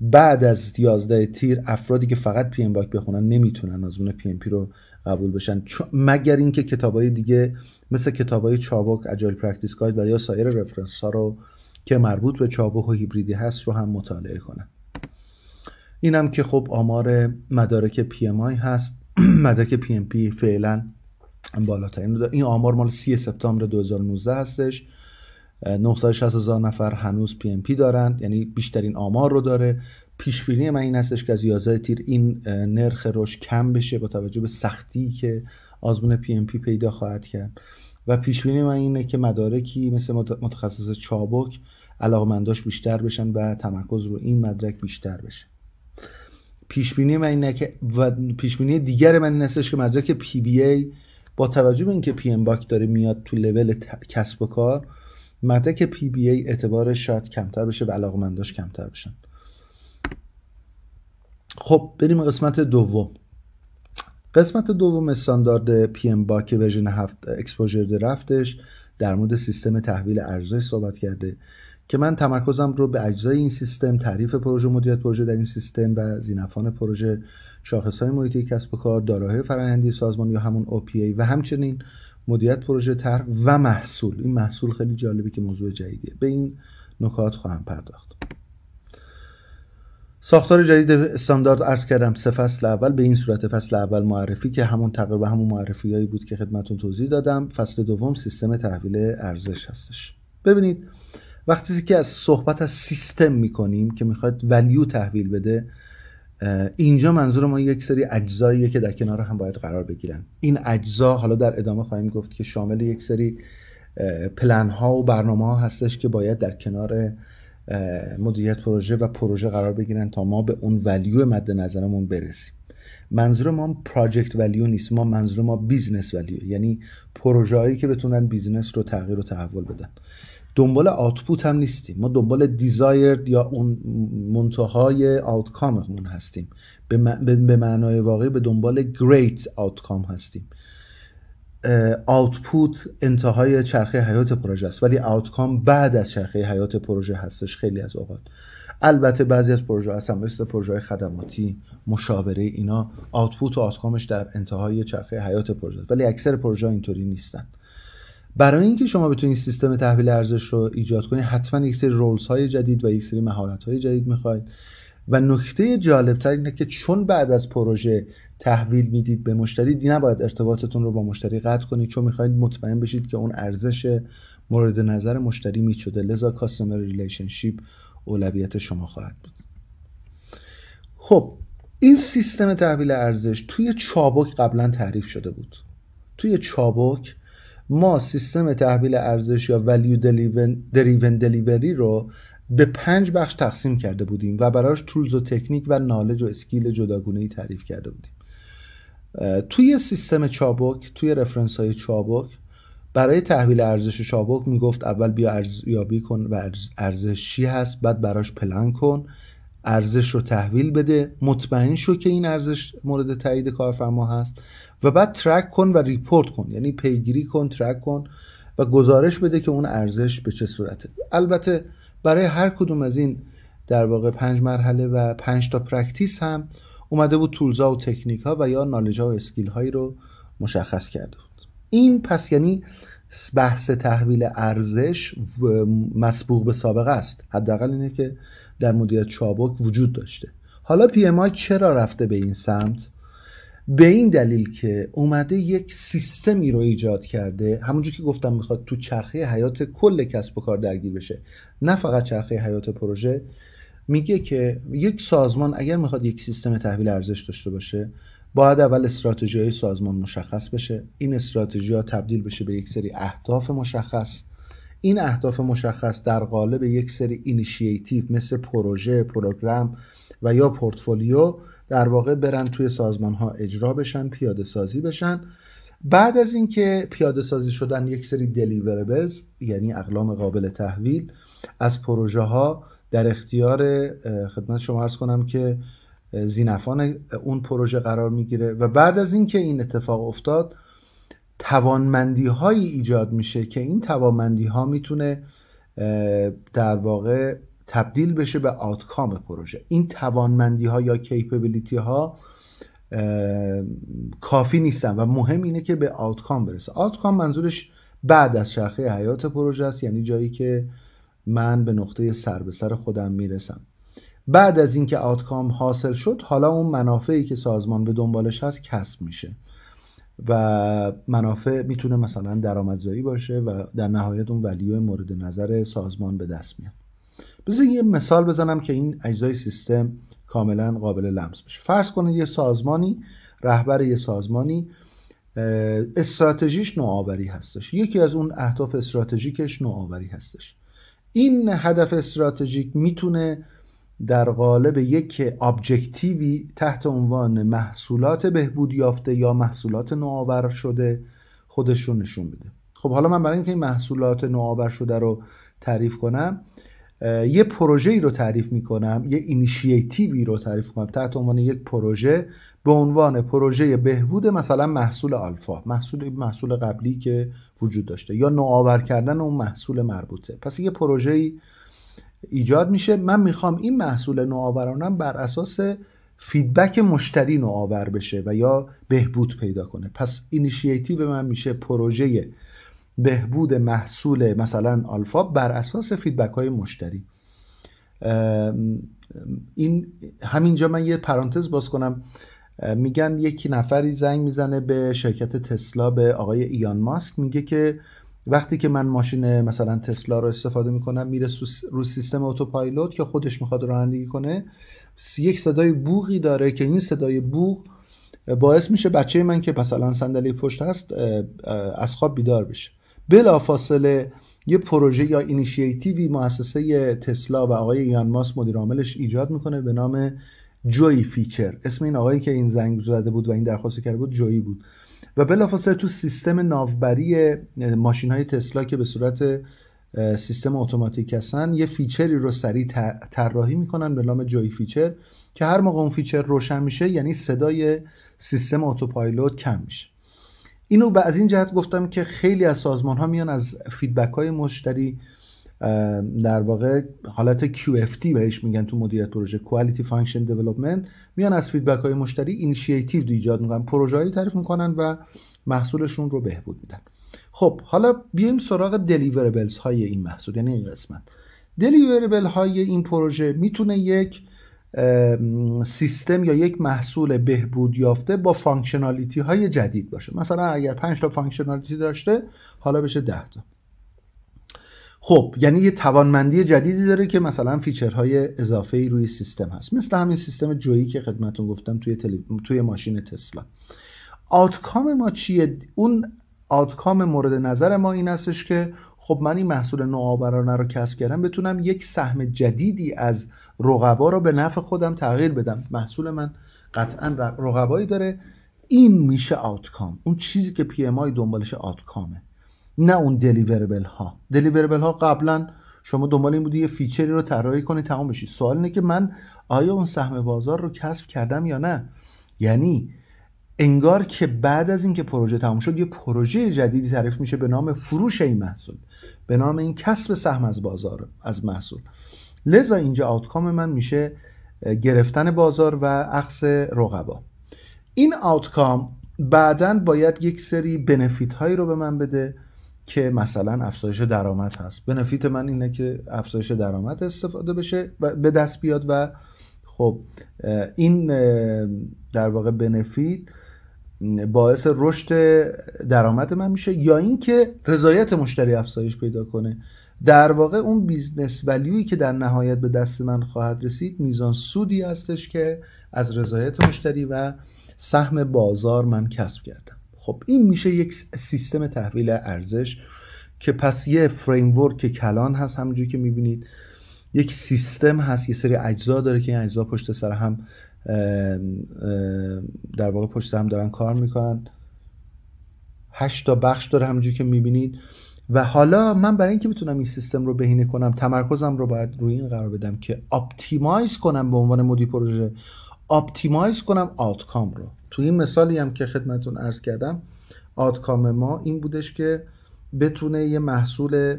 Speaker 1: بعد از 11 تیر افرادی که فقط پی ام باک بخونن نمیتونن آزمون پی ام پی رو قبول بشن مگر اینکه کتابای دیگه مثل کتابای چابک اجایل پرکتیس گاید و یا سایر رفرنس ها رو که مربوط به چابک و هیبریدی هست رو هم مطالعه کنن اینم که خب آمار مدارک پی ام آی هست *clears throat* مدارک پی ام پی فعلا بالاترین این آمار مال 3 سپتامبر 2019 هستش 960 هزار نفر هنوز پی ام پی یعنی بیشترین آمار رو داره پیش بینی من این هستش که از 11 تیر این نرخ روش کم بشه با توجه به سختی که آزمون پی ام پی پیدا خواهد کرد و پیش بینی من اینه که مدارکی مثل متخصص چابک علاقمنداش بیشتر بشن و تمرکز رو این مدرک بیشتر بشه پیش بینی من اینه که و پیش بینی دیگر من این هستش که مدرک پی بی ای با توجه به اینکه پی ام باک داره میاد تو لول کسب و کار مدک پی بی ای اعتبارش شاید کمتر بشه و علاقمنداش کمتر بشن خب بریم قسمت دوم قسمت دوم استاندارد پی ام با که ورژن 7 اکسپوژر رفتش در مورد سیستم تحویل ارزش صحبت کرده که من تمرکزم رو به اجزای این سیستم تعریف پروژه مدیریت پروژه در این سیستم و زینفان پروژه شاخص های محیطی کسب و کار دارایی فرآیندی سازمان یا همون OPA و همچنین مدیریت پروژه طرح و محصول این محصول خیلی جالبی که موضوع جدیدیه به این نکات خواهم پرداخت ساختار جدید استاندارد ارز کردم سه فصل اول به این صورت فصل اول معرفی که همون تقریبا همون معرفی هایی بود که خدمتون توضیح دادم فصل دوم سیستم تحویل ارزش هستش ببینید وقتی که از صحبت از سیستم میکنیم که میخواد ولیو تحویل بده اینجا منظور ما یک سری اجزاییه که در کنار هم باید قرار بگیرن این اجزا حالا در ادامه خواهیم گفت که شامل یک سری پلن ها و برنامه ها هستش که باید در کنار مدیریت پروژه و پروژه قرار بگیرن تا ما به اون ولیو مد نظرمون برسیم منظور ما پراجکت ولیو نیست ما منظور ما بیزنس ولیو یعنی هایی که بتونن بیزنس رو تغییر و تحول بدن دنبال آتپوت هم نیستیم ما دنبال دیزایرد یا اون منتهای آوتکاممون هستیم به, به معنای واقعی به دنبال گریت آوتکام هستیم آوتپوت انتهای چرخه حیات پروژه است ولی آوتکام بعد از چرخه حیات پروژه هستش خیلی از اوقات البته بعضی از پروژه هستن مثل پروژه خدماتی مشاوره اینا آوتپوت و آوتکامش در انتهای چرخه حیات پروژه ولی اکثر پروژه اینطوری نیستن برای اینکه شما بتونید سیستم تحویل ارزش رو ایجاد کنید حتما یک سری رولز های جدید و یک سری مهارت های جدید میخواید و نکته تر اینه که چون بعد از پروژه تحویل میدید به مشتری دی نباید ارتباطتون رو با مشتری قطع کنید چون میخواید مطمئن بشید که اون ارزش مورد نظر مشتری میچوده لذا کاستمر ریلیشنشیپ اولویت شما خواهد بود خب این سیستم تحویل ارزش توی چابک قبلا تعریف شده بود توی چابک ما سیستم تحویل ارزش یا value دریون دلیوری رو به پنج بخش تقسیم کرده بودیم و براش تولز و تکنیک و نالج و اسکیل جداگونه ای تعریف کرده بودیم توی سیستم چابک توی رفرنس های چابک برای تحویل ارزش چابک میگفت اول بیا ارزیابی کن و ارزش چی هست بعد براش پلن کن ارزش رو تحویل بده مطمئن شو که این ارزش مورد تایید کارفرما هست و بعد ترک کن و ریپورت کن یعنی پیگیری کن ترک کن و گزارش بده که اون ارزش به چه صورته البته برای هر کدوم از این در واقع پنج مرحله و پنج تا پرکتیس هم اومده بود تولزا و تکنیک ها و یا نالجا و اسکیل هایی رو مشخص کرده بود این پس یعنی بحث تحویل ارزش مسبوق به سابقه است حداقل اینه که در مدیریت چابک وجود داشته حالا پی چرا رفته به این سمت به این دلیل که اومده یک سیستمی رو ایجاد کرده همونجور که گفتم میخواد تو چرخه حیات کل کسب و کار درگیر بشه نه فقط چرخه حیات پروژه میگه که یک سازمان اگر میخواد یک سیستم تحویل ارزش داشته باشه باید اول استراتژی های سازمان مشخص بشه این استراتژی ها تبدیل بشه به یک سری اهداف مشخص این اهداف مشخص در قالب یک سری اینیشیتیو مثل پروژه، پروگرام و یا پورتفولیو در واقع برن توی سازمان ها اجرا بشن پیاده سازی بشن بعد از اینکه پیاده سازی شدن یک سری دلیوربلز یعنی اقلام قابل تحویل از پروژه ها در اختیار خدمت شما ارز کنم که زینفان اون پروژه قرار میگیره و بعد از اینکه این اتفاق افتاد توانمندی هایی ایجاد میشه که این توانمندی ها میتونه در واقع تبدیل بشه به آتکام پروژه این توانمندی ها یا کیپبلیتی ها کافی نیستن و مهم اینه که به آتکام برسه آتکام منظورش بعد از چرخه حیات پروژه است یعنی جایی که من به نقطه سر به سر خودم میرسم بعد از اینکه آتکام حاصل شد حالا اون منافعی که سازمان به دنبالش هست کسب میشه و منافع میتونه مثلا درآمدزایی باشه و در نهایت اون ولیو مورد نظر سازمان به دست میاد بذار یه مثال بزنم که این اجزای سیستم کاملا قابل لمس بشه فرض کنید یه سازمانی رهبر یه سازمانی استراتژیش نوآوری هستش یکی از اون اهداف استراتژیکش نوآوری هستش این هدف استراتژیک میتونه در قالب یک ابجکتیوی تحت عنوان محصولات بهبود یافته یا محصولات نوآور شده خودش رو نشون بده خب حالا من برای اینکه این محصولات نوآور شده رو تعریف کنم یه پروژه ای رو تعریف کنم یه اینیشیتیوی رو تعریف کنم تحت عنوان یک پروژه به عنوان پروژه بهبود مثلا محصول آلفا محصول محصول قبلی که وجود داشته یا نوآور کردن اون محصول مربوطه پس یه پروژه ای ایجاد میشه من میخوام این محصول نوآورانم بر اساس فیدبک مشتری نوآور بشه و یا بهبود پیدا کنه پس اینیشیتیو من میشه پروژه بهبود محصول مثلا آلفا بر اساس فیدبک های مشتری این همینجا من یه پرانتز باز کنم میگن یکی نفری زنگ میزنه به شرکت تسلا به آقای ایان ماسک میگه که وقتی که من ماشین مثلا تسلا رو استفاده میکنم میره رو سیستم اتوپایلوت که خودش میخواد رانندگی کنه یک صدای بوغی داره که این صدای بوغ باعث میشه بچه من که مثلا صندلی پشت هست از خواب بیدار بشه بلافاصله یه پروژه یا اینیشیتیوی مؤسسه تسلا و آقای ایان ماس مدیر عاملش ایجاد میکنه به نام جوی فیچر اسم این آقایی که این زنگ زده بود و این درخواست کرده بود جوی بود و بلافاصله تو سیستم ناوبری ماشین های تسلا که به صورت سیستم اتوماتیک هستن یه فیچری رو سریع طراحی میکنن به نام جوی فیچر که هر موقع اون فیچر روشن میشه یعنی صدای سیستم اتوپایلوت کم میشه اینو به از این جهت گفتم که خیلی از سازمان ها میان از فیدبک های مشتری در واقع حالت QFT بهش میگن تو مدیریت پروژه Quality Function Development میان از فیدبک های مشتری اینیشیتیو ایجاد میکنن پروژه تعریف میکنن و محصولشون رو بهبود میدن خب حالا بیایم سراغ دلیوربلز های این محصول یعنی این قسمت دلیوربل های این پروژه میتونه یک سیستم یا یک محصول بهبود یافته با فانکشنالیتی های جدید باشه مثلا اگر پنج تا فانکشنالیتی داشته حالا بشه ده تا خب یعنی یه توانمندی جدیدی داره که مثلا فیچرهای اضافه ای روی سیستم هست مثل همین سیستم جویی که خدمتون گفتم توی, توی ماشین تسلا آتکام ما چیه اون آتکام مورد نظر ما این استش که خب من این محصول نوآورانه رو کسب کردم بتونم یک سهم جدیدی از رقبا رو به نفع خودم تغییر بدم محصول من قطعا رقبایی داره این میشه آوتکام اون چیزی که پی ام آی دنبالش آوتکامه نه اون دلیوربل ها دلیوربل ها قبلا شما دنبال این بودی یه فیچری رو طراحی کنی تمام بشی سوال اینه که من آیا اون سهم بازار رو کسب کردم یا نه یعنی انگار که بعد از اینکه پروژه تموم شد یه پروژه جدیدی تعریف میشه به نام فروش این محصول به نام این کسب سهم از بازار از محصول لذا اینجا آوتکام من میشه گرفتن بازار و عقص رقبا این آوتکام بعدا باید یک سری بنفیت هایی رو به من بده که مثلا افزایش درآمد هست بنفیت من اینه که افزایش درآمد استفاده بشه و به دست بیاد و خب این در واقع بنفیت باعث رشد درآمد من میشه یا اینکه رضایت مشتری افزایش پیدا کنه در واقع اون بیزنس ولیوی که در نهایت به دست من خواهد رسید میزان سودی هستش که از رضایت مشتری و سهم بازار من کسب کردم خب این میشه یک سیستم تحویل ارزش که پس یه فریم که کلان هست همونجوری که میبینید یک سیستم هست یه سری اجزا داره که این اجزا پشت سر هم در واقع پشت هم دارن کار میکنن هشت تا بخش داره همونجور که میبینید و حالا من برای اینکه بتونم این سیستم رو بهینه کنم تمرکزم رو باید روی این قرار بدم که آپتیمایز کنم به عنوان مودی پروژه آپتیمایز کنم آتکام رو تو این مثالی هم که خدمتون عرض کردم آتکام ما این بودش که بتونه یه محصول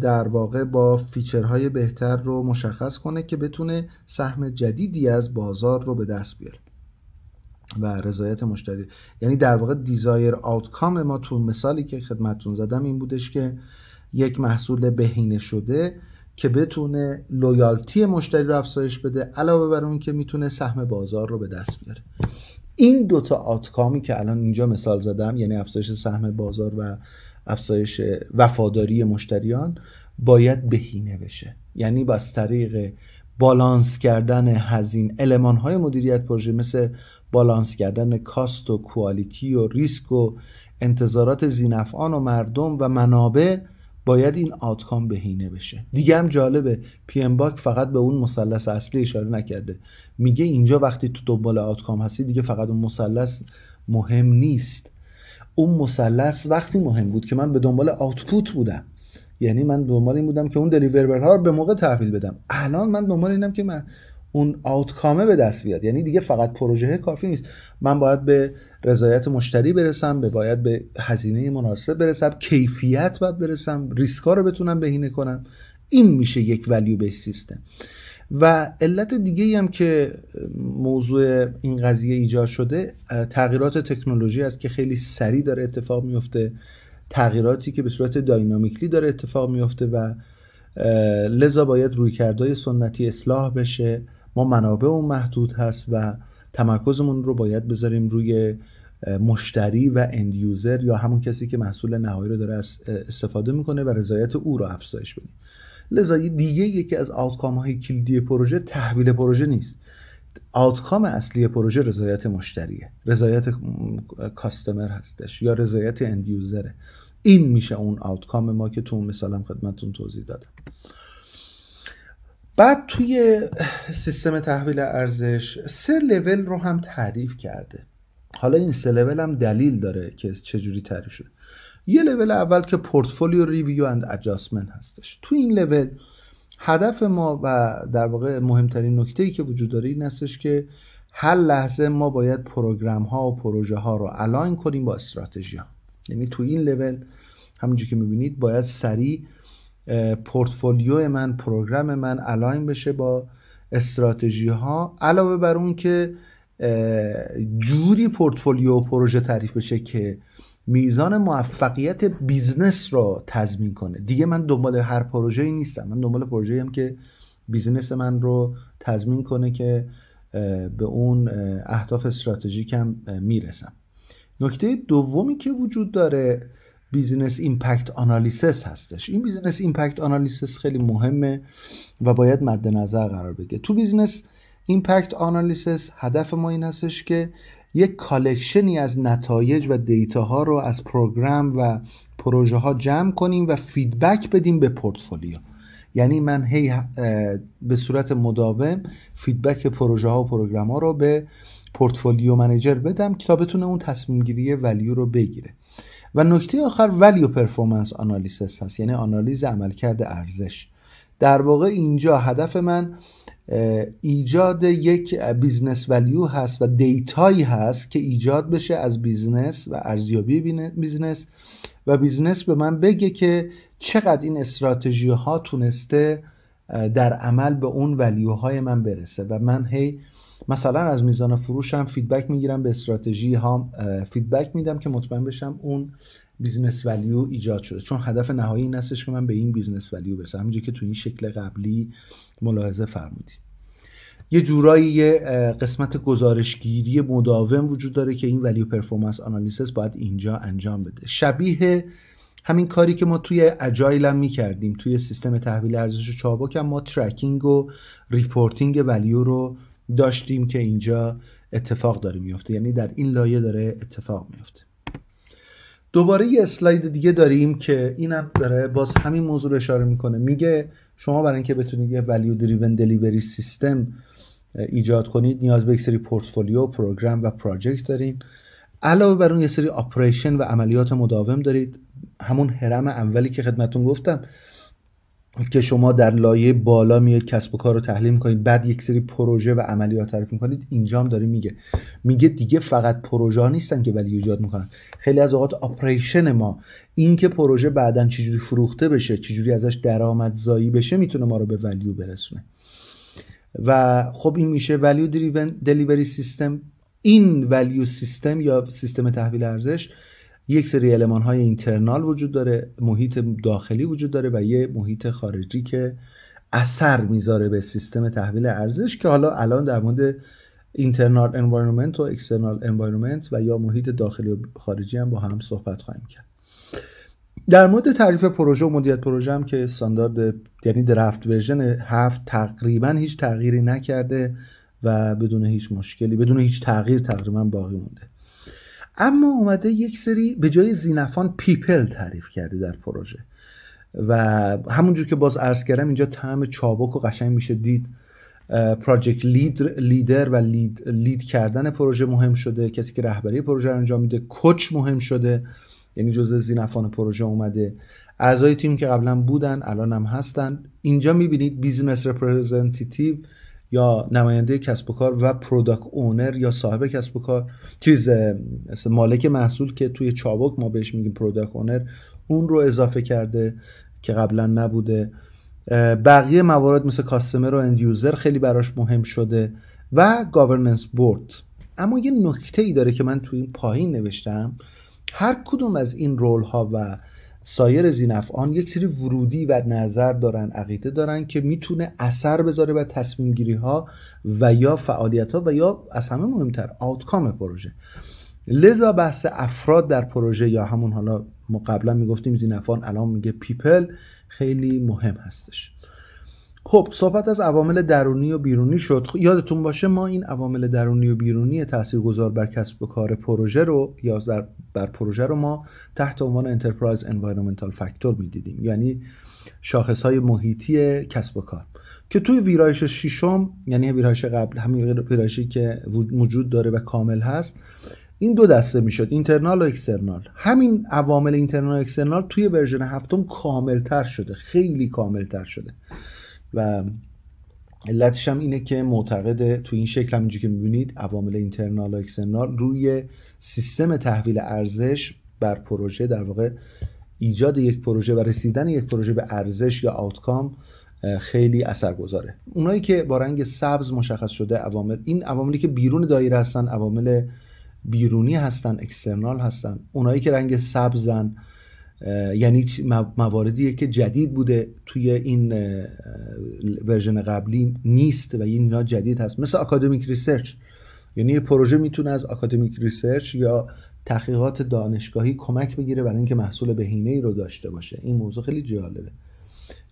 Speaker 1: در واقع با فیچرهای بهتر رو مشخص کنه که بتونه سهم جدیدی از بازار رو به دست بیاره و رضایت مشتری یعنی در واقع دیزایر آوتکام ما تو مثالی که خدمتتون زدم این بودش که یک محصول بهینه شده که بتونه لویالتی مشتری رو افزایش بده علاوه بر اون که میتونه سهم بازار رو به دست بیاره این دوتا آتکامی که الان اینجا مثال زدم یعنی افزایش سهم بازار و افزایش وفاداری مشتریان باید بهینه بشه یعنی با طریق بالانس کردن هزین المان های مدیریت پروژه مثل بالانس کردن کاست و کوالیتی و ریسک و انتظارات زینفعان و مردم و منابع باید این آتکام بهینه بشه دیگه هم جالبه پی ام باک فقط به اون مثلث اصلی اشاره نکرده میگه اینجا وقتی تو دنبال آتکام هستی دیگه فقط اون مثلث مهم نیست اون مثلث وقتی مهم بود که من به دنبال آوتپوت بودم یعنی من دنبال این بودم که اون ها رو به موقع تحویل بدم الان من دنبال اینم که من اون آوتکامه به دست بیاد یعنی دیگه فقط پروژه کافی نیست من باید به رضایت مشتری برسم به باید به هزینه مناسب برسم کیفیت باید برسم ریسکا رو بتونم بهینه کنم این میشه یک ولیو بیس سیستم و علت دیگه هم که موضوع این قضیه ایجاد شده تغییرات تکنولوژی است که خیلی سریع داره اتفاق میفته تغییراتی که به صورت داینامیکلی داره اتفاق میفته و لذا باید روی کردهای سنتی اصلاح بشه ما منابع اون محدود هست و تمرکزمون رو باید بذاریم روی مشتری و اند یوزر یا همون کسی که محصول نهایی رو داره استفاده میکنه و رضایت او رو افزایش بدیم لذا دیگه یکی از آتکام های کلیدی پروژه تحویل پروژه نیست آوتکام اصلی پروژه رضایت مشتریه رضایت کاستمر هستش یا رضایت اندیوزره این میشه اون آوتکام ما که تو مثالم خدمتون توضیح دادم بعد توی سیستم تحویل ارزش سه لول رو هم تعریف کرده حالا این سه لول هم دلیل داره که چجوری تعریف شده یه لول اول که پورتفولیو ریویو اند ادجاستمنت هستش تو این لول هدف ما و در واقع مهمترین نکته ای که وجود داره این هستش که هر لحظه ما باید پروگرام ها و پروژه ها رو الاین کنیم با استراتژی ها یعنی تو این لول همونجور که میبینید باید سریع پورتفولیو من پروگرام من الاین بشه با استراتژی ها علاوه بر اون که جوری پورتفولیو و پروژه تعریف بشه که میزان موفقیت بیزنس را تضمین کنه دیگه من دنبال هر پروژه ای نیستم من دنبال پروژه هم که بیزنس من رو تضمین کنه که به اون اهداف استراتژیکم میرسم نکته دومی که وجود داره بیزینس ایمپکت آنالیسس هستش این بیزینس ایمپکت آنالیسس خیلی مهمه و باید مد نظر قرار بگیره تو بیزینس ایمپکت آنالیسس هدف ما این هستش که یک کالکشنی از نتایج و دیتا ها رو از پروگرام و پروژه ها جمع کنیم و فیدبک بدیم به پورتفولیو یعنی من هی به صورت مداوم فیدبک پروژه ها و پروگرام ها رو به پورتفولیو منیجر بدم تا بتونه اون تصمیم گیری ولیو رو بگیره و نکته آخر ولیو پرفورمنس آنالیسس هست یعنی آنالیز عملکرد ارزش در واقع اینجا هدف من ایجاد یک بیزنس ولیو هست و دیتایی هست که ایجاد بشه از بیزنس و ارزیابی بیزنس و بیزنس به من بگه که چقدر این استراتژی ها تونسته در عمل به اون های من برسه و من هی مثلا از میزان فروشم فیدبک میگیرم به استراتژی ها فیدبک میدم که مطمئن بشم اون بیزنس ولیو ایجاد شده چون هدف نهایی این هستش که من به این بیزنس ولیو برسم همینجوری که تو این شکل قبلی ملاحظه فرمودید یه جورایی یه قسمت گزارشگیری مداوم وجود داره که این ولیو پرفورمنس آنالیسس باید اینجا انجام بده شبیه همین کاری که ما توی اجایل هم میکردیم توی سیستم تحویل ارزش چابک هم ما ترکینگ و ریپورتینگ ولیو رو داشتیم که اینجا اتفاق داره میفته یعنی در این لایه داره اتفاق میفته دوباره یه اسلاید دیگه داریم که اینم داره باز همین موضوع رو اشاره میکنه میگه شما برای اینکه بتونید یه value دریون دلیوری سیستم ایجاد کنید نیاز به یک سری پورتفولیو پروگرام و پراجکت دارین علاوه بر اون یه سری آپریشن و عملیات مداوم دارید همون هرم اولی که خدمتون گفتم که شما در لایه بالا میاد کسب و کار رو تحلیل میکنید بعد یک سری پروژه و عملیات تعریف میکنید اینجا هم داره میگه میگه دیگه فقط پروژه ها نیستن که ولی ایجاد میکنن خیلی از اوقات آپریشن ما این که پروژه بعدا چجوری فروخته بشه چجوری ازش درآمدزایی بشه میتونه ما رو به ولیو برسونه و خب این میشه ولیو دلیوری سیستم این ولیو سیستم یا سیستم تحویل ارزش یک سری علمان های اینترنال وجود داره محیط داخلی وجود داره و یه محیط خارجی که اثر میذاره به سیستم تحویل ارزش که حالا الان در مورد اینترنال انوایرومنت و اکسترنال انوایرومنت و یا محیط داخلی و خارجی هم با هم صحبت خواهیم کرد در مورد تعریف پروژه و مدیریت پروژه هم که استاندارد یعنی درفت ورژن هفت تقریبا هیچ تغییری نکرده و بدون هیچ مشکلی بدون هیچ تغییر تقریبا باقی مونده اما اومده یک سری به جای زینفان پیپل تعریف کرده در پروژه و همونجور که باز عرض کردم اینجا طعم چابک و قشنگ میشه دید پراجکت لیدر و لید،, لید کردن پروژه مهم شده کسی که رهبری پروژه رو انجام میده کوچ مهم شده یعنی جزء زینفان پروژه اومده اعضای تیم که قبلا بودن الان هم هستن اینجا میبینید بیزینس رپرزنتیتیو یا نماینده کسب و کار و پروداکت اونر یا صاحب کسب و کار چیز مالک محصول که توی چابک ما بهش میگیم پروداکت اونر اون رو اضافه کرده که قبلا نبوده بقیه موارد مثل کاستمر و اند یوزر خیلی براش مهم شده و گاورننس بورد اما یه نکته ای داره که من توی این پایین نوشتم هر کدوم از این رول ها و سایر زینفعان یک سری ورودی و نظر دارن عقیده دارن که میتونه اثر بذاره به تصمیم گیری ها و یا فعالیت ها و یا از همه مهمتر آوتکام پروژه لذا بحث افراد در پروژه یا همون حالا ما قبلا میگفتیم زینفان الان میگه پیپل خیلی مهم هستش خب صحبت از عوامل درونی و بیرونی شد خب، یادتون باشه ما این عوامل درونی و بیرونی تاثیرگذار بر کسب و کار پروژه رو یا در بر پروژه رو ما تحت عنوان انترپرایز انوایرمنتال فاکتور میدیدیم یعنی شاخص های محیطی کسب و کار که توی ویرایش ششم یعنی ویرایش قبل همین ویرایشی که وجود داره و کامل هست این دو دسته میشد اینترنال و اکسترنال همین عوامل اینترنال و اکسترنال توی ورژن هفتم کاملتر شده خیلی کاملتر شده و علتش هم اینه که معتقده تو این شکل همینجور که میبینید عوامل اینترنال و اکسترنال روی سیستم تحویل ارزش بر پروژه در واقع ایجاد یک پروژه و رسیدن یک پروژه به ارزش یا آوتکام خیلی گذاره اونایی که با رنگ سبز مشخص شده عوامل این عواملی که بیرون دایره هستن عوامل بیرونی هستن اکسترنال هستن اونایی که رنگ سبزن یعنی مواردیه که جدید بوده توی این ورژن قبلی نیست و اینا جدید هست مثل اکادمیک ریسرچ یعنی یه پروژه میتونه از اکادمیک ریسرچ یا تحقیقات دانشگاهی کمک بگیره برای اینکه محصول بهینه ای رو داشته باشه این موضوع خیلی جالبه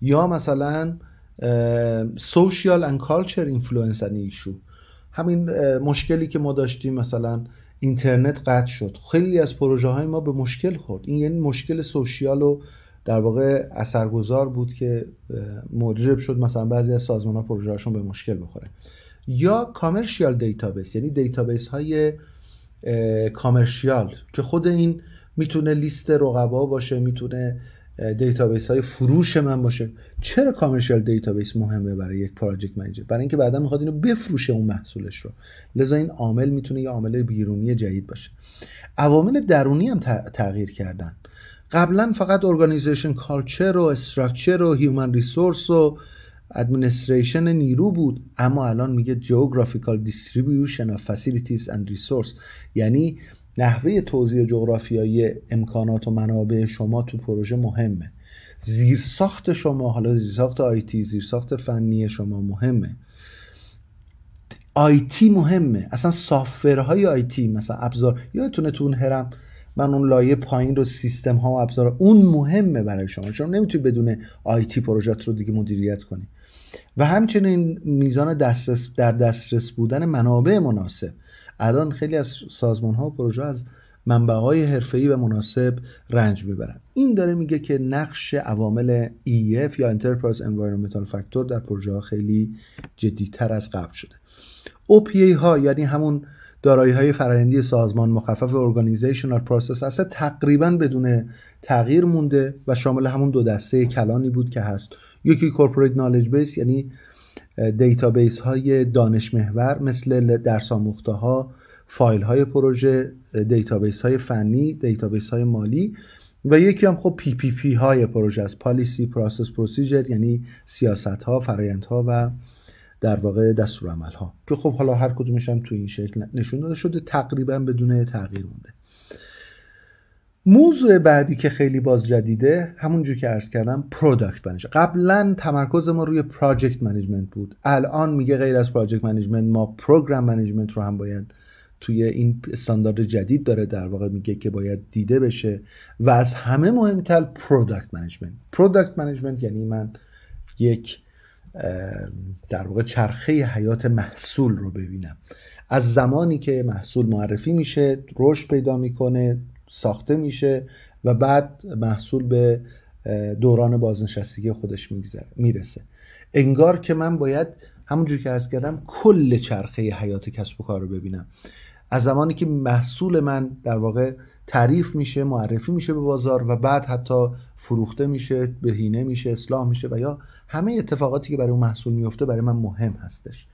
Speaker 1: یا مثلا سوشیال اند کالچر اینفلوئنس ایشو همین مشکلی که ما داشتیم مثلا اینترنت قطع شد خیلی از پروژه های ما به مشکل خورد این یعنی مشکل سوشیال و در واقع اثرگذار بود که موجب شد مثلا بعضی از سازمان ها پروژه هاشون به مشکل بخوره یا کامرشیال دیتابیس یعنی دیتابیس های کامرشیال که خود این میتونه لیست رقبا باشه میتونه دیتابیس های فروش من باشه چرا کامرشال دیتابیس مهمه برای یک پراجکت منیجر برای اینکه بعدا میخواد اینو بفروشه اون محصولش رو لذا این عامل میتونه یه عامل بیرونی جدید باشه عوامل درونی هم تغییر کردن قبلا فقط ارگانیزیشن کالچر و استراکچر و هیومن ریسورس و ادمنستریشن نیرو بود اما الان میگه جیوگرافیکال دیستریبیوشن و فسیلیتیز اند ریسورس یعنی نحوه توزیع جغرافیایی امکانات و منابع شما تو پروژه مهمه زیرساخت شما حالا زیرساخت آیتی زیرساخت فنی شما مهمه آیتی مهمه اصلا سافرهای آیتی مثلا ابزار یادتونه تو اون هرم من اون لایه پایین رو سیستم ها و ابزار اون مهمه برای شما شما نمیتونی بدون آیتی پروژت رو دیگه مدیریت کنی و همچنین میزان دسترس در دسترس بودن منابع مناسب الان خیلی از سازمان ها و پروژه از منبع های حرفه‌ای و مناسب رنج میبرند این داره میگه که نقش عوامل EF e یا Enterprise Environmental Factor در پروژه ها خیلی جدیتر از قبل شده OPA ها یعنی همون دارایی های فرایندی سازمان مخفف Organizational Process اصلا تقریبا بدون تغییر مونده و شامل همون دو دسته کلانی بود که هست یکی Corporate Knowledge Base یعنی دیتابیس های دانش محور مثل درس ها فایل های پروژه دیتابیس های فنی دیتابیس های مالی و یکی هم خب پی پی پی های پروژه است پالیسی پروسس پروسیجر یعنی سیاست ها فرایند ها و در واقع دستور ها که خب حالا هر کدومش هم تو این شکل نشون داده شده تقریبا بدون تغییر مونده موضوع بعدی که خیلی باز جدیده همونجور که عرض کردم پروداکت منیجر قبلا تمرکز ما روی پراجکت منیجمنت بود الان میگه غیر از پراجکت منیجمنت ما پروگرام منیجمنت رو هم باید توی این استاندارد جدید داره در واقع میگه که باید دیده بشه و از همه مهمتر پروداکت منیجمنت پروداکت منیجمنت یعنی من یک در واقع چرخه حیات محصول رو ببینم از زمانی که محصول معرفی میشه رشد پیدا میکنه ساخته میشه و بعد محصول به دوران بازنشستگی خودش میرسه انگار که من باید همونجور که از کردم کل چرخه حیات کسب و کار رو ببینم از زمانی که محصول من در واقع تعریف میشه معرفی میشه به بازار و بعد حتی فروخته میشه بهینه میشه اصلاح میشه و یا همه اتفاقاتی که برای اون محصول میفته برای من مهم هستش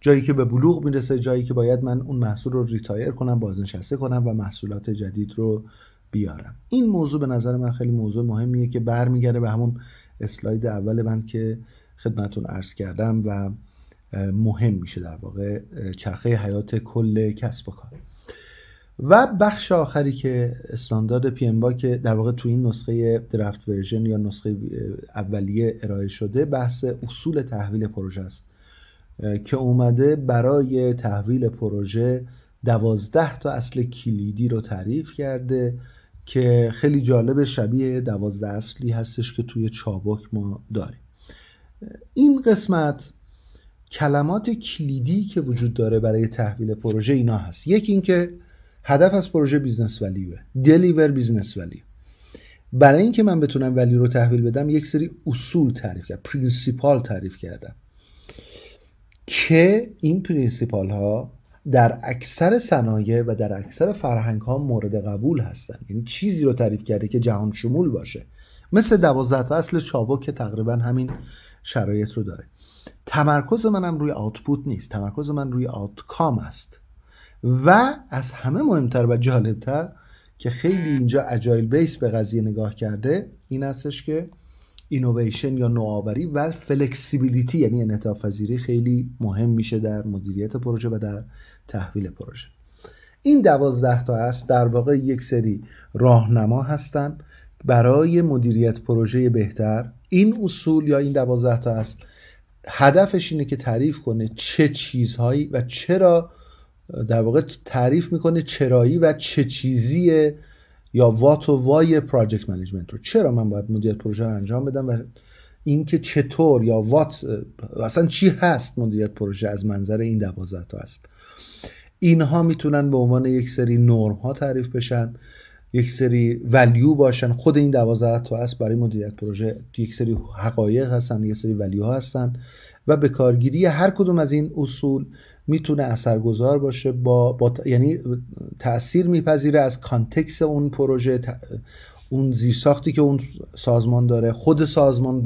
Speaker 1: جایی که به بلوغ میرسه جایی که باید من اون محصول رو ریتایر کنم بازنشسته کنم و محصولات جدید رو بیارم این موضوع به نظر من خیلی موضوع مهمیه که برمیگرده به همون اسلاید اول من که خدمتون عرض کردم و مهم میشه در واقع چرخه حیات کل کسب و کار و بخش آخری که استاندارد پی ام که در واقع تو این نسخه درفت ورژن یا نسخه اولیه ارائه شده بحث اصول تحویل پروژه است که اومده برای تحویل پروژه دوازده تا اصل کلیدی رو تعریف کرده که خیلی جالب شبیه دوازده اصلی هستش که توی چابک ما داریم این قسمت کلمات کلیدی که وجود داره برای تحویل پروژه اینا هست یکی اینکه هدف از پروژه بیزنس ولیوه دلیور بیزنس ولیو برای اینکه من بتونم ولی رو تحویل بدم یک سری اصول تعریف کردم پرینسیپال تعریف کردم که این پرینسیپال ها در اکثر صنایع و در اکثر فرهنگ ها مورد قبول هستن یعنی چیزی رو تعریف کرده که جهان شمول باشه مثل دوازده تا اصل چابک که تقریبا همین شرایط رو داره تمرکز منم روی آوتپوت نیست تمرکز من روی آوتکام است و از همه مهمتر و جالبتر که خیلی اینجا اجایل بیس به قضیه نگاه کرده این هستش که اینوویشن یا نوآوری و فلکسیبیلیتی یعنی انعطاف خیلی مهم میشه در مدیریت پروژه و در تحویل پروژه این دوازده تا هست در واقع یک سری راهنما هستند برای مدیریت پروژه بهتر این اصول یا این دوازده تا هست هدفش اینه که تعریف کنه چه چیزهایی و چرا در واقع تعریف میکنه چرایی و چه چیزیه یا وات و وای پراجکت منیجمنت رو چرا من باید مدیریت پروژه رو انجام بدم و اینکه چطور یا وات اصلا چی هست مدیریت پروژه از منظر این دوازده تا هست اینها میتونن به عنوان یک سری نرم ها تعریف بشن یک سری ولیو باشن خود این دوازده تا هست برای مدیریت پروژه یک سری حقایق هستن یک سری ولیو هستن و به کارگیری هر کدوم از این اصول میتونه اثرگذار باشه با, با یعنی تاثیر میپذیره از کانتکس اون پروژه اون زیرساختی که اون سازمان داره خود سازمان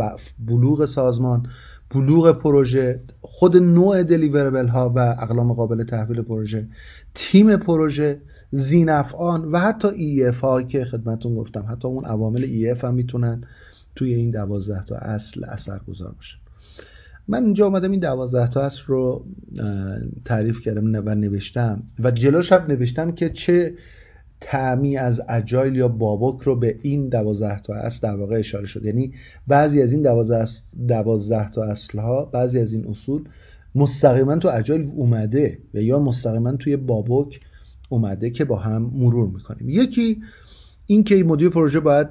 Speaker 1: بلوغ سازمان بلوغ پروژه خود نوع دلیوربل ها و اقلام قابل تحویل پروژه تیم پروژه زینفعان و حتی اف ها که خدمتون گفتم حتی اون عوامل اف هم میتونن توی این دوازده تا اصل اثر گذار باشن من اینجا آمدم این دوازده تا اصل رو تعریف کردم و نوشتم و جلوش هم نوشتم که چه تعمی از اجایل یا بابک رو به این دوازده تا اصل در واقع اشاره شد یعنی بعضی از این دوازده تا اصل ها بعضی از این اصول مستقیما تو اجایل اومده و یا مستقیما توی بابک اومده که با هم مرور میکنیم یکی این که مدیر پروژه باید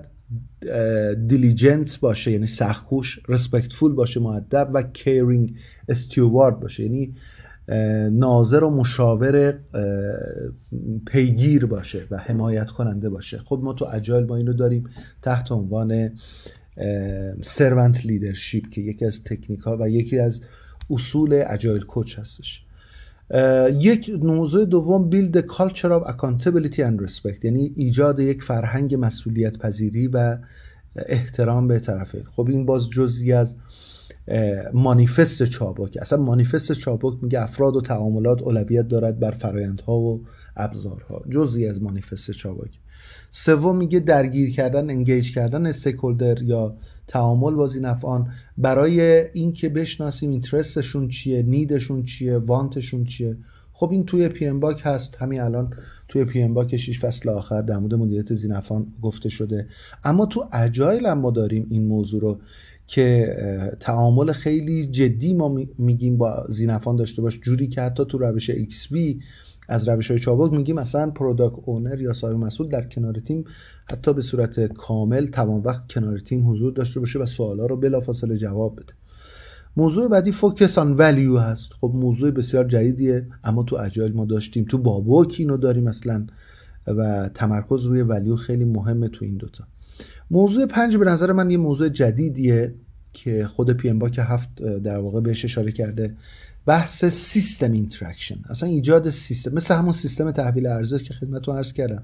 Speaker 1: دیلیجنت باشه یعنی سختکوش رسپکتفول باشه معدب و کیرینگ استیوارد باشه یعنی ناظر و مشاور پیگیر باشه و حمایت کننده باشه خب ما تو اجایل ما اینو داریم تحت عنوان سروانت لیدرشیپ که یکی از تکنیک ها و یکی از اصول اجایل کوچ هستش یک نوزه دوم بیلد کالچر of accountability and respect یعنی ایجاد یک فرهنگ مسئولیت پذیری و احترام به طرفین خب این باز جزی از مانیفست چابک اصلا مانیفست چابک میگه افراد و تعاملات اولویت دارد بر فرایندها و ابزارها جزی از مانیفست چابک سوم میگه درگیر کردن انگیج کردن استکولدر یا تعامل با زینفعان برای اینکه بشناسیم اینترستشون چیه نیدشون چیه وانتشون چیه خب این توی پی ام باک هست همین الان توی پی ام باک 6 فصل آخر در مورد مدیریت زینفان گفته شده اما تو اجایل هم ما داریم این موضوع رو که تعامل خیلی جدی ما میگیم با زینفان داشته باش جوری که حتی تو روش بی از روش های چابک میگیم مثلا پروداکت اونر یا صاحب مسئول در کنار تیم حتی به صورت کامل تمام وقت کنار تیم حضور داشته باشه و سوالا رو بلافاصله جواب بده موضوع بعدی فوکس آن ولیو هست خب موضوع بسیار جدیدیه اما تو اجایل ما داشتیم تو بابوک اینو داریم مثلا و تمرکز روی ولیو خیلی مهمه تو این دوتا موضوع پنج به نظر من یه موضوع جدیدیه که خود پی ام باک هفت در واقع بهش اشاره کرده بحث سیستم اینتراکشن اصلا ایجاد سیستم مثل همون سیستم تحویل ارزش که خدمتتون عرض کردم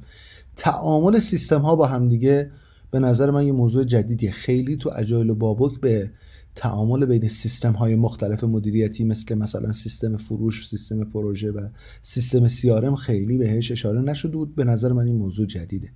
Speaker 1: تعامل سیستم ها با هم دیگه به نظر من یه موضوع جدیدیه خیلی تو اجایل و بابک به تعامل بین سیستم های مختلف مدیریتی مثل مثلا سیستم فروش، سیستم پروژه و سیستم سیارم خیلی بهش اشاره نشده بود به نظر من این موضوع جدیده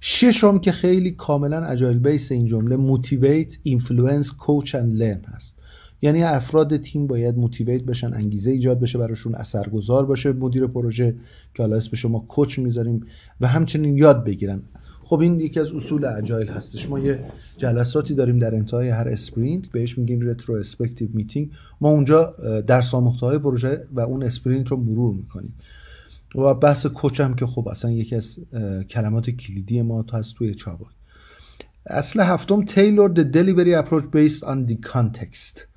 Speaker 1: ششم که خیلی کاملا اجایل بیس این جمله موتیویت، اینفلوئنس، کوچ اند لرن هست یعنی افراد تیم باید موتیویت بشن انگیزه ایجاد بشه براشون اثرگذار باشه مدیر پروژه که حالا اسم شما کوچ میذاریم و همچنین یاد بگیرن خب این یکی از اصول اجایل هستش ما یه جلساتی داریم در انتهای هر اسپرینت بهش میگیم رتروسپکتیو میتینگ ما اونجا درس های پروژه و اون اسپرینت رو مرور میکنیم و بحث کوچ هم که خب اصلا یکی از کلمات کلیدی ما تو هست توی چابک اصل هفتم تیلور the delivery approach based on the context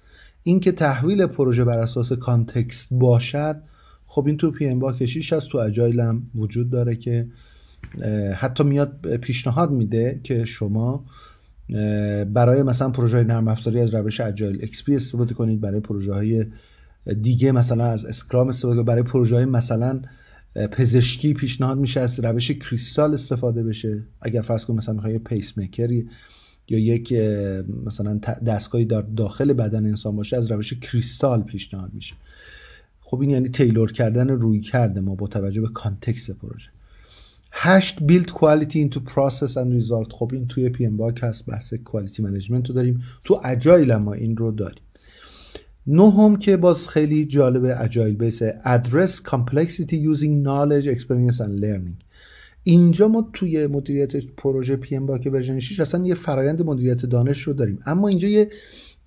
Speaker 1: اینکه تحویل پروژه بر اساس کانتکست باشد خب این تو پی ام باک تو اجایل هم وجود داره که حتی میاد پیشنهاد میده که شما برای مثلا پروژه نرم افزاری از روش اجایل اکسپی استفاده کنید برای پروژه های دیگه مثلا از اسکرام استفاده کنید برای پروژه های مثلا پزشکی پیشنهاد میشه از روش کریستال استفاده بشه اگر فرض کنید مثلا میخوای پیس میکری یا یک مثلا دستگاهی در داخل بدن انسان باشه از روش کریستال پیشنهاد میشه خب این یعنی تیلور کردن روی کرده ما با توجه به کانتکست پروژه هشت بیلد کوالیتی اینتو پروسس اند ریزالت خب این توی پی ام باک هست بحث کوالیتی منیجمنت رو داریم تو اجایل ما این رو داریم نهم که باز خیلی جالب اجایل بیس ادرس کامپلکسیتی یوزینگ نالج اکسپریانس اند لرنینگ اینجا ما توی مدیریت پروژه پی ام باک ورژن 6 اصلا یه فرایند مدیریت دانش رو داریم اما اینجا یه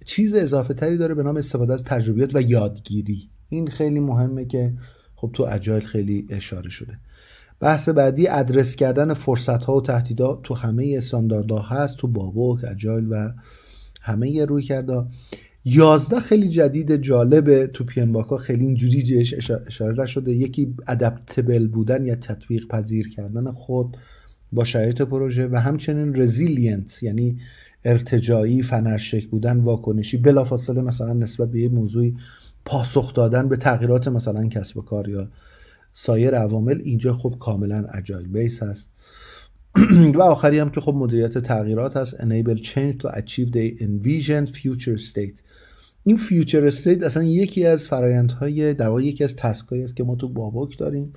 Speaker 1: چیز اضافه تری داره به نام استفاده از تجربیات و یادگیری این خیلی مهمه که خب تو اجایل خیلی اشاره شده بحث بعدی ادرس کردن فرصت ها و تهدیدا تو همه استانداردها هست تو بابوک اجایل و همه روی کرده یازده خیلی جدید جالبه تو باکا خیلی اینجوری جهش اشاره نشده یکی ادپتبل بودن یا تطبیق پذیر کردن خود با شرایط پروژه و همچنین رزیلینت یعنی ارتجایی فنرشک بودن واکنشی بلافاصله مثلا نسبت به یه موضوعی پاسخ دادن به تغییرات مثلا کسب و کار یا سایر عوامل اینجا خب کاملا اجایل بیس هست *clears throat* و آخری هم که خب مدیریت تغییرات هست enable change to achieve the envisioned future state این فیوچر استیت اصلا یکی از فرایندهای در یکی از تسکایی است که ما تو باباک داریم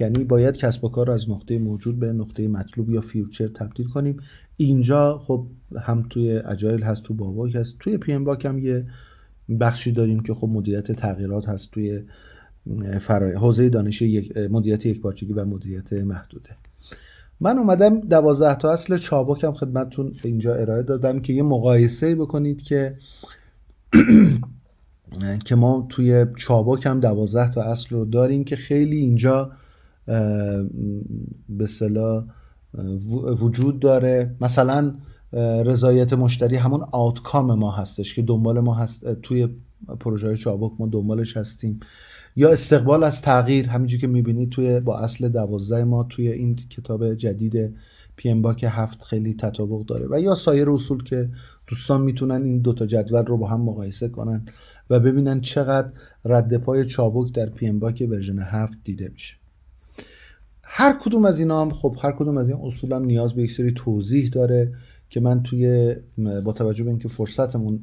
Speaker 1: یعنی باید کسب و کار از نقطه موجود به نقطه مطلوب یا فیوچر تبدیل کنیم اینجا خب هم توی اجایل هست تو باباک هست توی پی ام باک هم یه بخشی داریم که خب مدیریت تغییرات هست توی فرای حوزه دانش یک... مدیریت یکپارچگی و مدیریت محدوده من اومدم دوازده تا اصل چابک هم خدمتتون اینجا ارائه دادم که یه مقایسه بکنید که *clears throat* که ما توی چاباک هم دوازده تا اصل رو داریم که خیلی اینجا به وجود داره مثلا رضایت مشتری همون آوتکام ما هستش که دنبال ما هست توی پروژه های چابک ما دنبالش هستیم یا استقبال از تغییر همینجور که میبینید توی با اصل دوازده ما توی این کتاب جدید پی ام باک هفت خیلی تطابق داره و یا سایر اصول که دوستان میتونن این دوتا جدول رو با هم مقایسه کنن و ببینن چقدر رد پای چابک در پی ام باک ورژن هفت دیده میشه هر کدوم از اینا هم خب هر کدوم از این اصول هم نیاز به یک سری توضیح داره که من توی با توجه به اینکه فرصتمون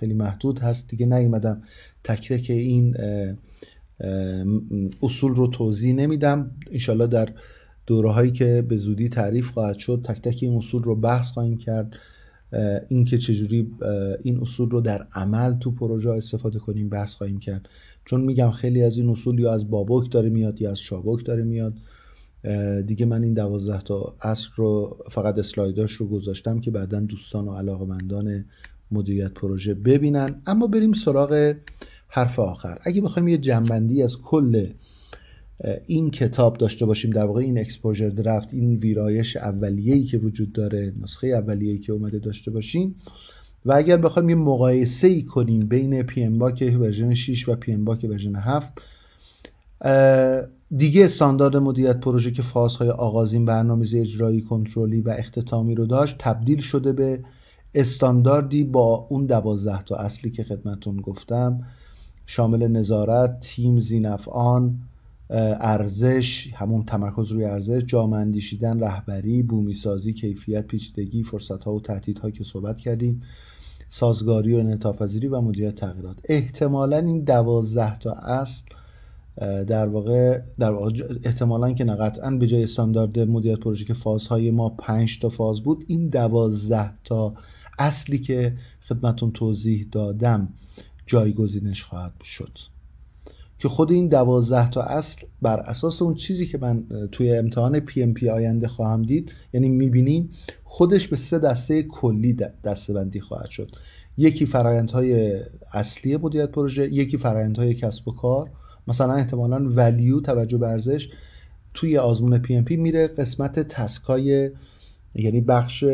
Speaker 1: خیلی محدود هست دیگه نیومدم تکره که این اصول رو توضیح نمیدم انشالله در دوره هایی که به زودی تعریف خواهد شد تک تک این اصول رو بحث خواهیم کرد اینکه چجوری این اصول رو در عمل تو پروژه استفاده کنیم بحث خواهیم کرد چون میگم خیلی از این اصول یا از بابک داره میاد یا از شابک داره میاد دیگه من این دوازده تا اصل رو فقط اسلایداش رو گذاشتم که بعدا دوستان و علاقمندان مدیریت پروژه ببینن اما بریم سراغ حرف آخر اگه بخوایم یه جنبندی از کل این کتاب داشته باشیم در واقع این اکسپوژر درفت این ویرایش اولیه‌ای که وجود داره نسخه اولیه‌ای که اومده داشته باشیم و اگر بخوایم یه مقایسه ای کنیم بین پی ام باک ورژن 6 و پی ام باک ورژن 7 دیگه استاندارد مدیریت پروژه که فازهای آغازین برنامه‌ریزی اجرایی کنترلی و اختتامی رو داشت تبدیل شده به استانداردی با اون دوازده تا اصلی که خدمتون گفتم شامل نظارت، تیم، زینفعان، ارزش همون تمرکز روی ارزش جامع اندیشیدن رهبری سازی کیفیت پیچیدگی ها و تهدیدها که صحبت کردیم سازگاری و انعطافپذیری و مدیریت تغییرات احتمالا این دوازده تا اصل در واقع در احتمالا که نه به جای استاندارد مدیریت پروژه که فازهای ما 5 تا فاز بود این دوازده تا اصلی که خدمتون توضیح دادم جایگزینش خواهد شد که خود این دوازده تا اصل بر اساس اون چیزی که من توی امتحان پی ام پی آینده خواهم دید یعنی میبینیم خودش به سه دسته کلی بندی خواهد شد یکی فرایندهای اصلی مدیریت پروژه یکی فرایندهای کسب و کار مثلا احتمالا ولیو توجه به ارزش توی آزمون پی ام پی میره قسمت تسکای یعنی بخش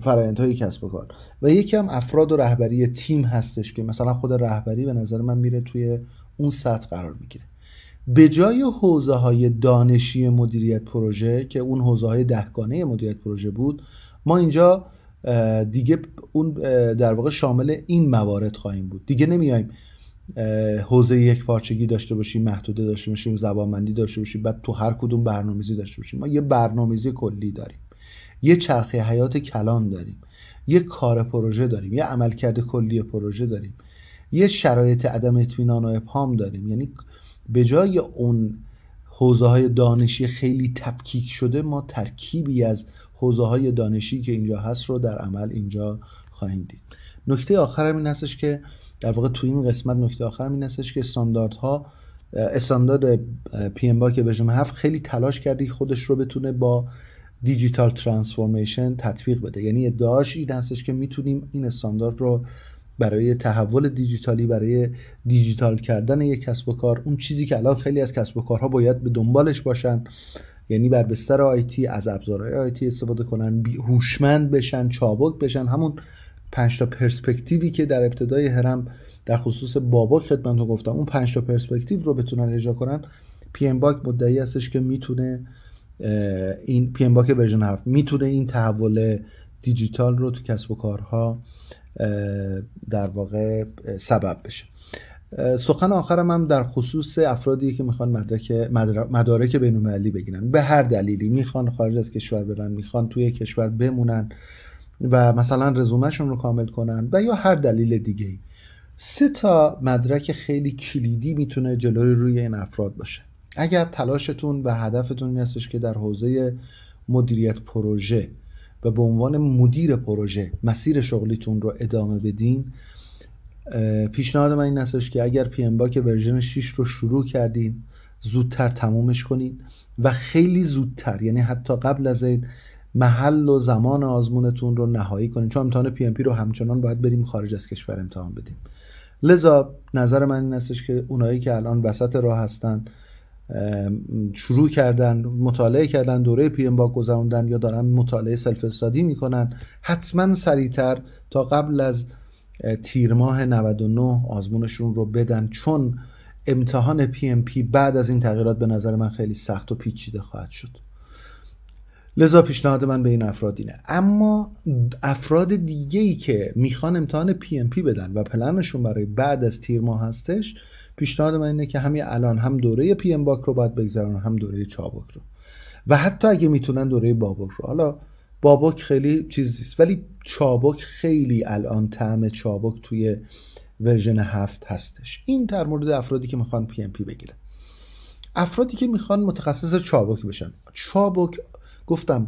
Speaker 1: فرایندهای کسب و کار و یکی هم افراد و رهبری تیم هستش که مثلا خود رهبری به نظر من میره توی اون سطح قرار میگیره به جای حوزه های دانشی مدیریت پروژه که اون حوزه های دهگانه مدیریت پروژه بود ما اینجا دیگه اون در واقع شامل این موارد خواهیم بود دیگه نمیایم حوزه یک پارچگی داشته باشیم محدوده داشته باشیم زبانمندی داشته باشیم بعد تو هر کدوم برنامه‌ریزی داشته باشیم ما یه برنامه‌ریزی کلی داریم یه چرخه حیات کلان داریم یه کار پروژه داریم یه عملکرد کلی پروژه داریم یه شرایط عدم اطمینان و ابهام داریم یعنی به جای اون حوزه های دانشی خیلی تبکیک شده ما ترکیبی از حوزه های دانشی که اینجا هست رو در عمل اینجا خواهیم دید نکته آخرم این هستش که در واقع تو این قسمت نکته آخرم این هستش که استانداردها استاندارد پی ام که به هفت خیلی تلاش کردی خودش رو بتونه با دیجیتال ترانسفورمیشن تطبیق بده یعنی ادعاش این هستش که میتونیم این استاندارد رو برای تحول دیجیتالی برای دیجیتال کردن یک کسب و کار اون چیزی که الان خیلی از کسب و کارها باید به دنبالش باشن یعنی بر بستر آیتی از ابزارهای آیتی استفاده کنن هوشمند بشن چابک بشن همون پنج تا پرسپکتیوی که در ابتدای هرم در خصوص بابا خدمتتون گفتم اون پنج تا پرسپکتیو رو بتونن اجرا کنن پی ام باک مدعی هستش که میتونه این پی ام باک ورژن 7 میتونه این تحول دیجیتال رو تو کسب و کارها در واقع سبب بشه سخن آخرم هم در خصوص افرادی که میخوان مدرک مدارک بین المللی بگیرن به هر دلیلی میخوان خارج از کشور برن میخوان توی کشور بمونن و مثلا رزومهشون رو کامل کنن و یا هر دلیل دیگه سه تا مدرک خیلی کلیدی میتونه جلوی روی این افراد باشه اگر تلاشتون و هدفتون این هستش که در حوزه مدیریت پروژه و به عنوان مدیر پروژه مسیر شغلیتون رو ادامه بدین پیشنهاد من این هستش که اگر پی ام باک ورژن 6 رو شروع کردین زودتر تمومش کنید و خیلی زودتر یعنی حتی قبل از این محل و زمان آزمونتون رو نهایی کنید چون امتحان پی ام پی رو همچنان باید بریم خارج از کشور امتحان بدیم لذا نظر من این هستش که اونایی که الان وسط راه هستن شروع کردن مطالعه کردن دوره پی ام با گذروندن یا دارن مطالعه سلف استادی میکنن حتما سریعتر تا قبل از تیر ماه 99 آزمونشون رو بدن چون امتحان پی ام پی بعد از این تغییرات به نظر من خیلی سخت و پیچیده خواهد شد لذا پیشنهاد من به این افراد اینه اما افراد دیگه ای که میخوان امتحان پی ام پی بدن و پلنشون برای بعد از تیر ماه هستش پیشنهاد من اینه که همین الان هم دوره پی ام باک رو باید بگذارن هم دوره چابک رو و حتی اگه میتونن دوره بابک رو حالا بابک خیلی چیز نیست ولی چابک خیلی الان طعم چابک توی ورژن هفت هستش این در مورد افرادی که میخوان پی ام پی بگیرن افرادی که میخوان متخصص چابک بشن چابک گفتم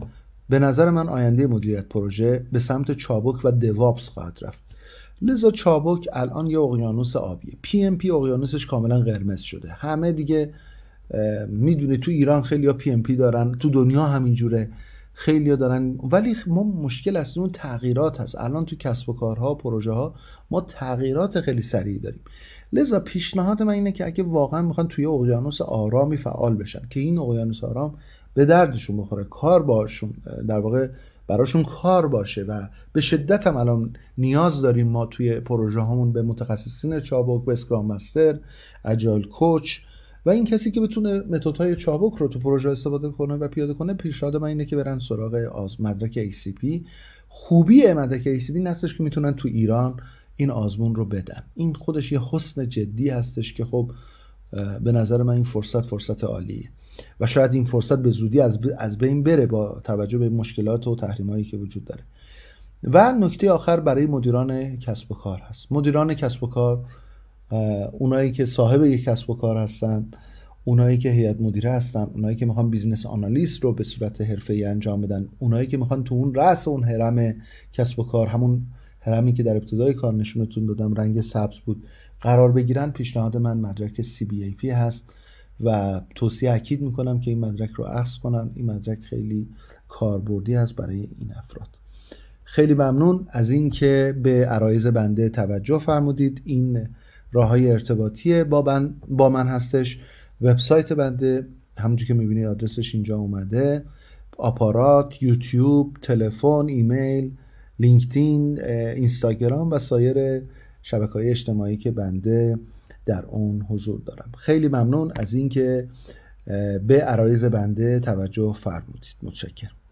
Speaker 1: به نظر من آینده مدیریت پروژه به سمت چابک و دوابس خواهد رفت لذا چابک الان یه اقیانوس آبیه پی ام پی اقیانوسش کاملا قرمز شده همه دیگه میدونه تو ایران خیلی ها پی ام پی دارن تو دنیا همینجوره خیلی ها دارن ولی ما مشکل از اون تغییرات هست الان تو کسب و کارها پروژه ها ما تغییرات خیلی سریع داریم لذا پیشنهاد من اینه که اگه واقعا میخوان توی اقیانوس آرامی فعال بشن که این اقیانوس آرام به دردشون بخوره کار باشون در واقع براشون کار باشه و به شدت هم الان نیاز داریم ما توی پروژه هامون به متخصصین چابک به اسکرام مستر اجایل کوچ و این کسی که بتونه های چابک رو تو پروژه استفاده کنه و پیاده کنه پیشنهاد من اینه که برن سراغ آز مدرک ACP خوبی مدرک ACP نستش که میتونن تو ایران این آزمون رو بدن این خودش یه حسن جدی هستش که خب به نظر من این فرصت فرصت عالیه و شاید این فرصت به زودی از, از بین بره با توجه به مشکلات و تحریمایی که وجود داره و نکته آخر برای مدیران کسب و کار هست مدیران کسب و کار اونایی که صاحب یک کسب و کار هستن اونایی که هیئت مدیره هستن اونایی که میخوان بیزنس آنالیست رو به صورت ای انجام بدن اونایی که میخوان تو اون رأس اون حرم کسب و کار همون هرمی که در ابتدای کار نشونتون دادم رنگ سبز بود قرار بگیرن پیشنهاد من مدرک CBAP هست و توصیه اکید میکنم که این مدرک رو اخذ کنم این مدرک خیلی کاربردی هست برای این افراد خیلی ممنون از اینکه به عرایز بنده توجه فرمودید این راه های ارتباطی با, با من هستش وبسایت بنده همونجور که میبینید آدرسش اینجا اومده آپارات، یوتیوب، تلفن، ایمیل، لینکدین، اینستاگرام و سایر شبکه های اجتماعی که بنده در اون حضور دارم خیلی ممنون از اینکه به عرایز بنده توجه فرمودید متشکرم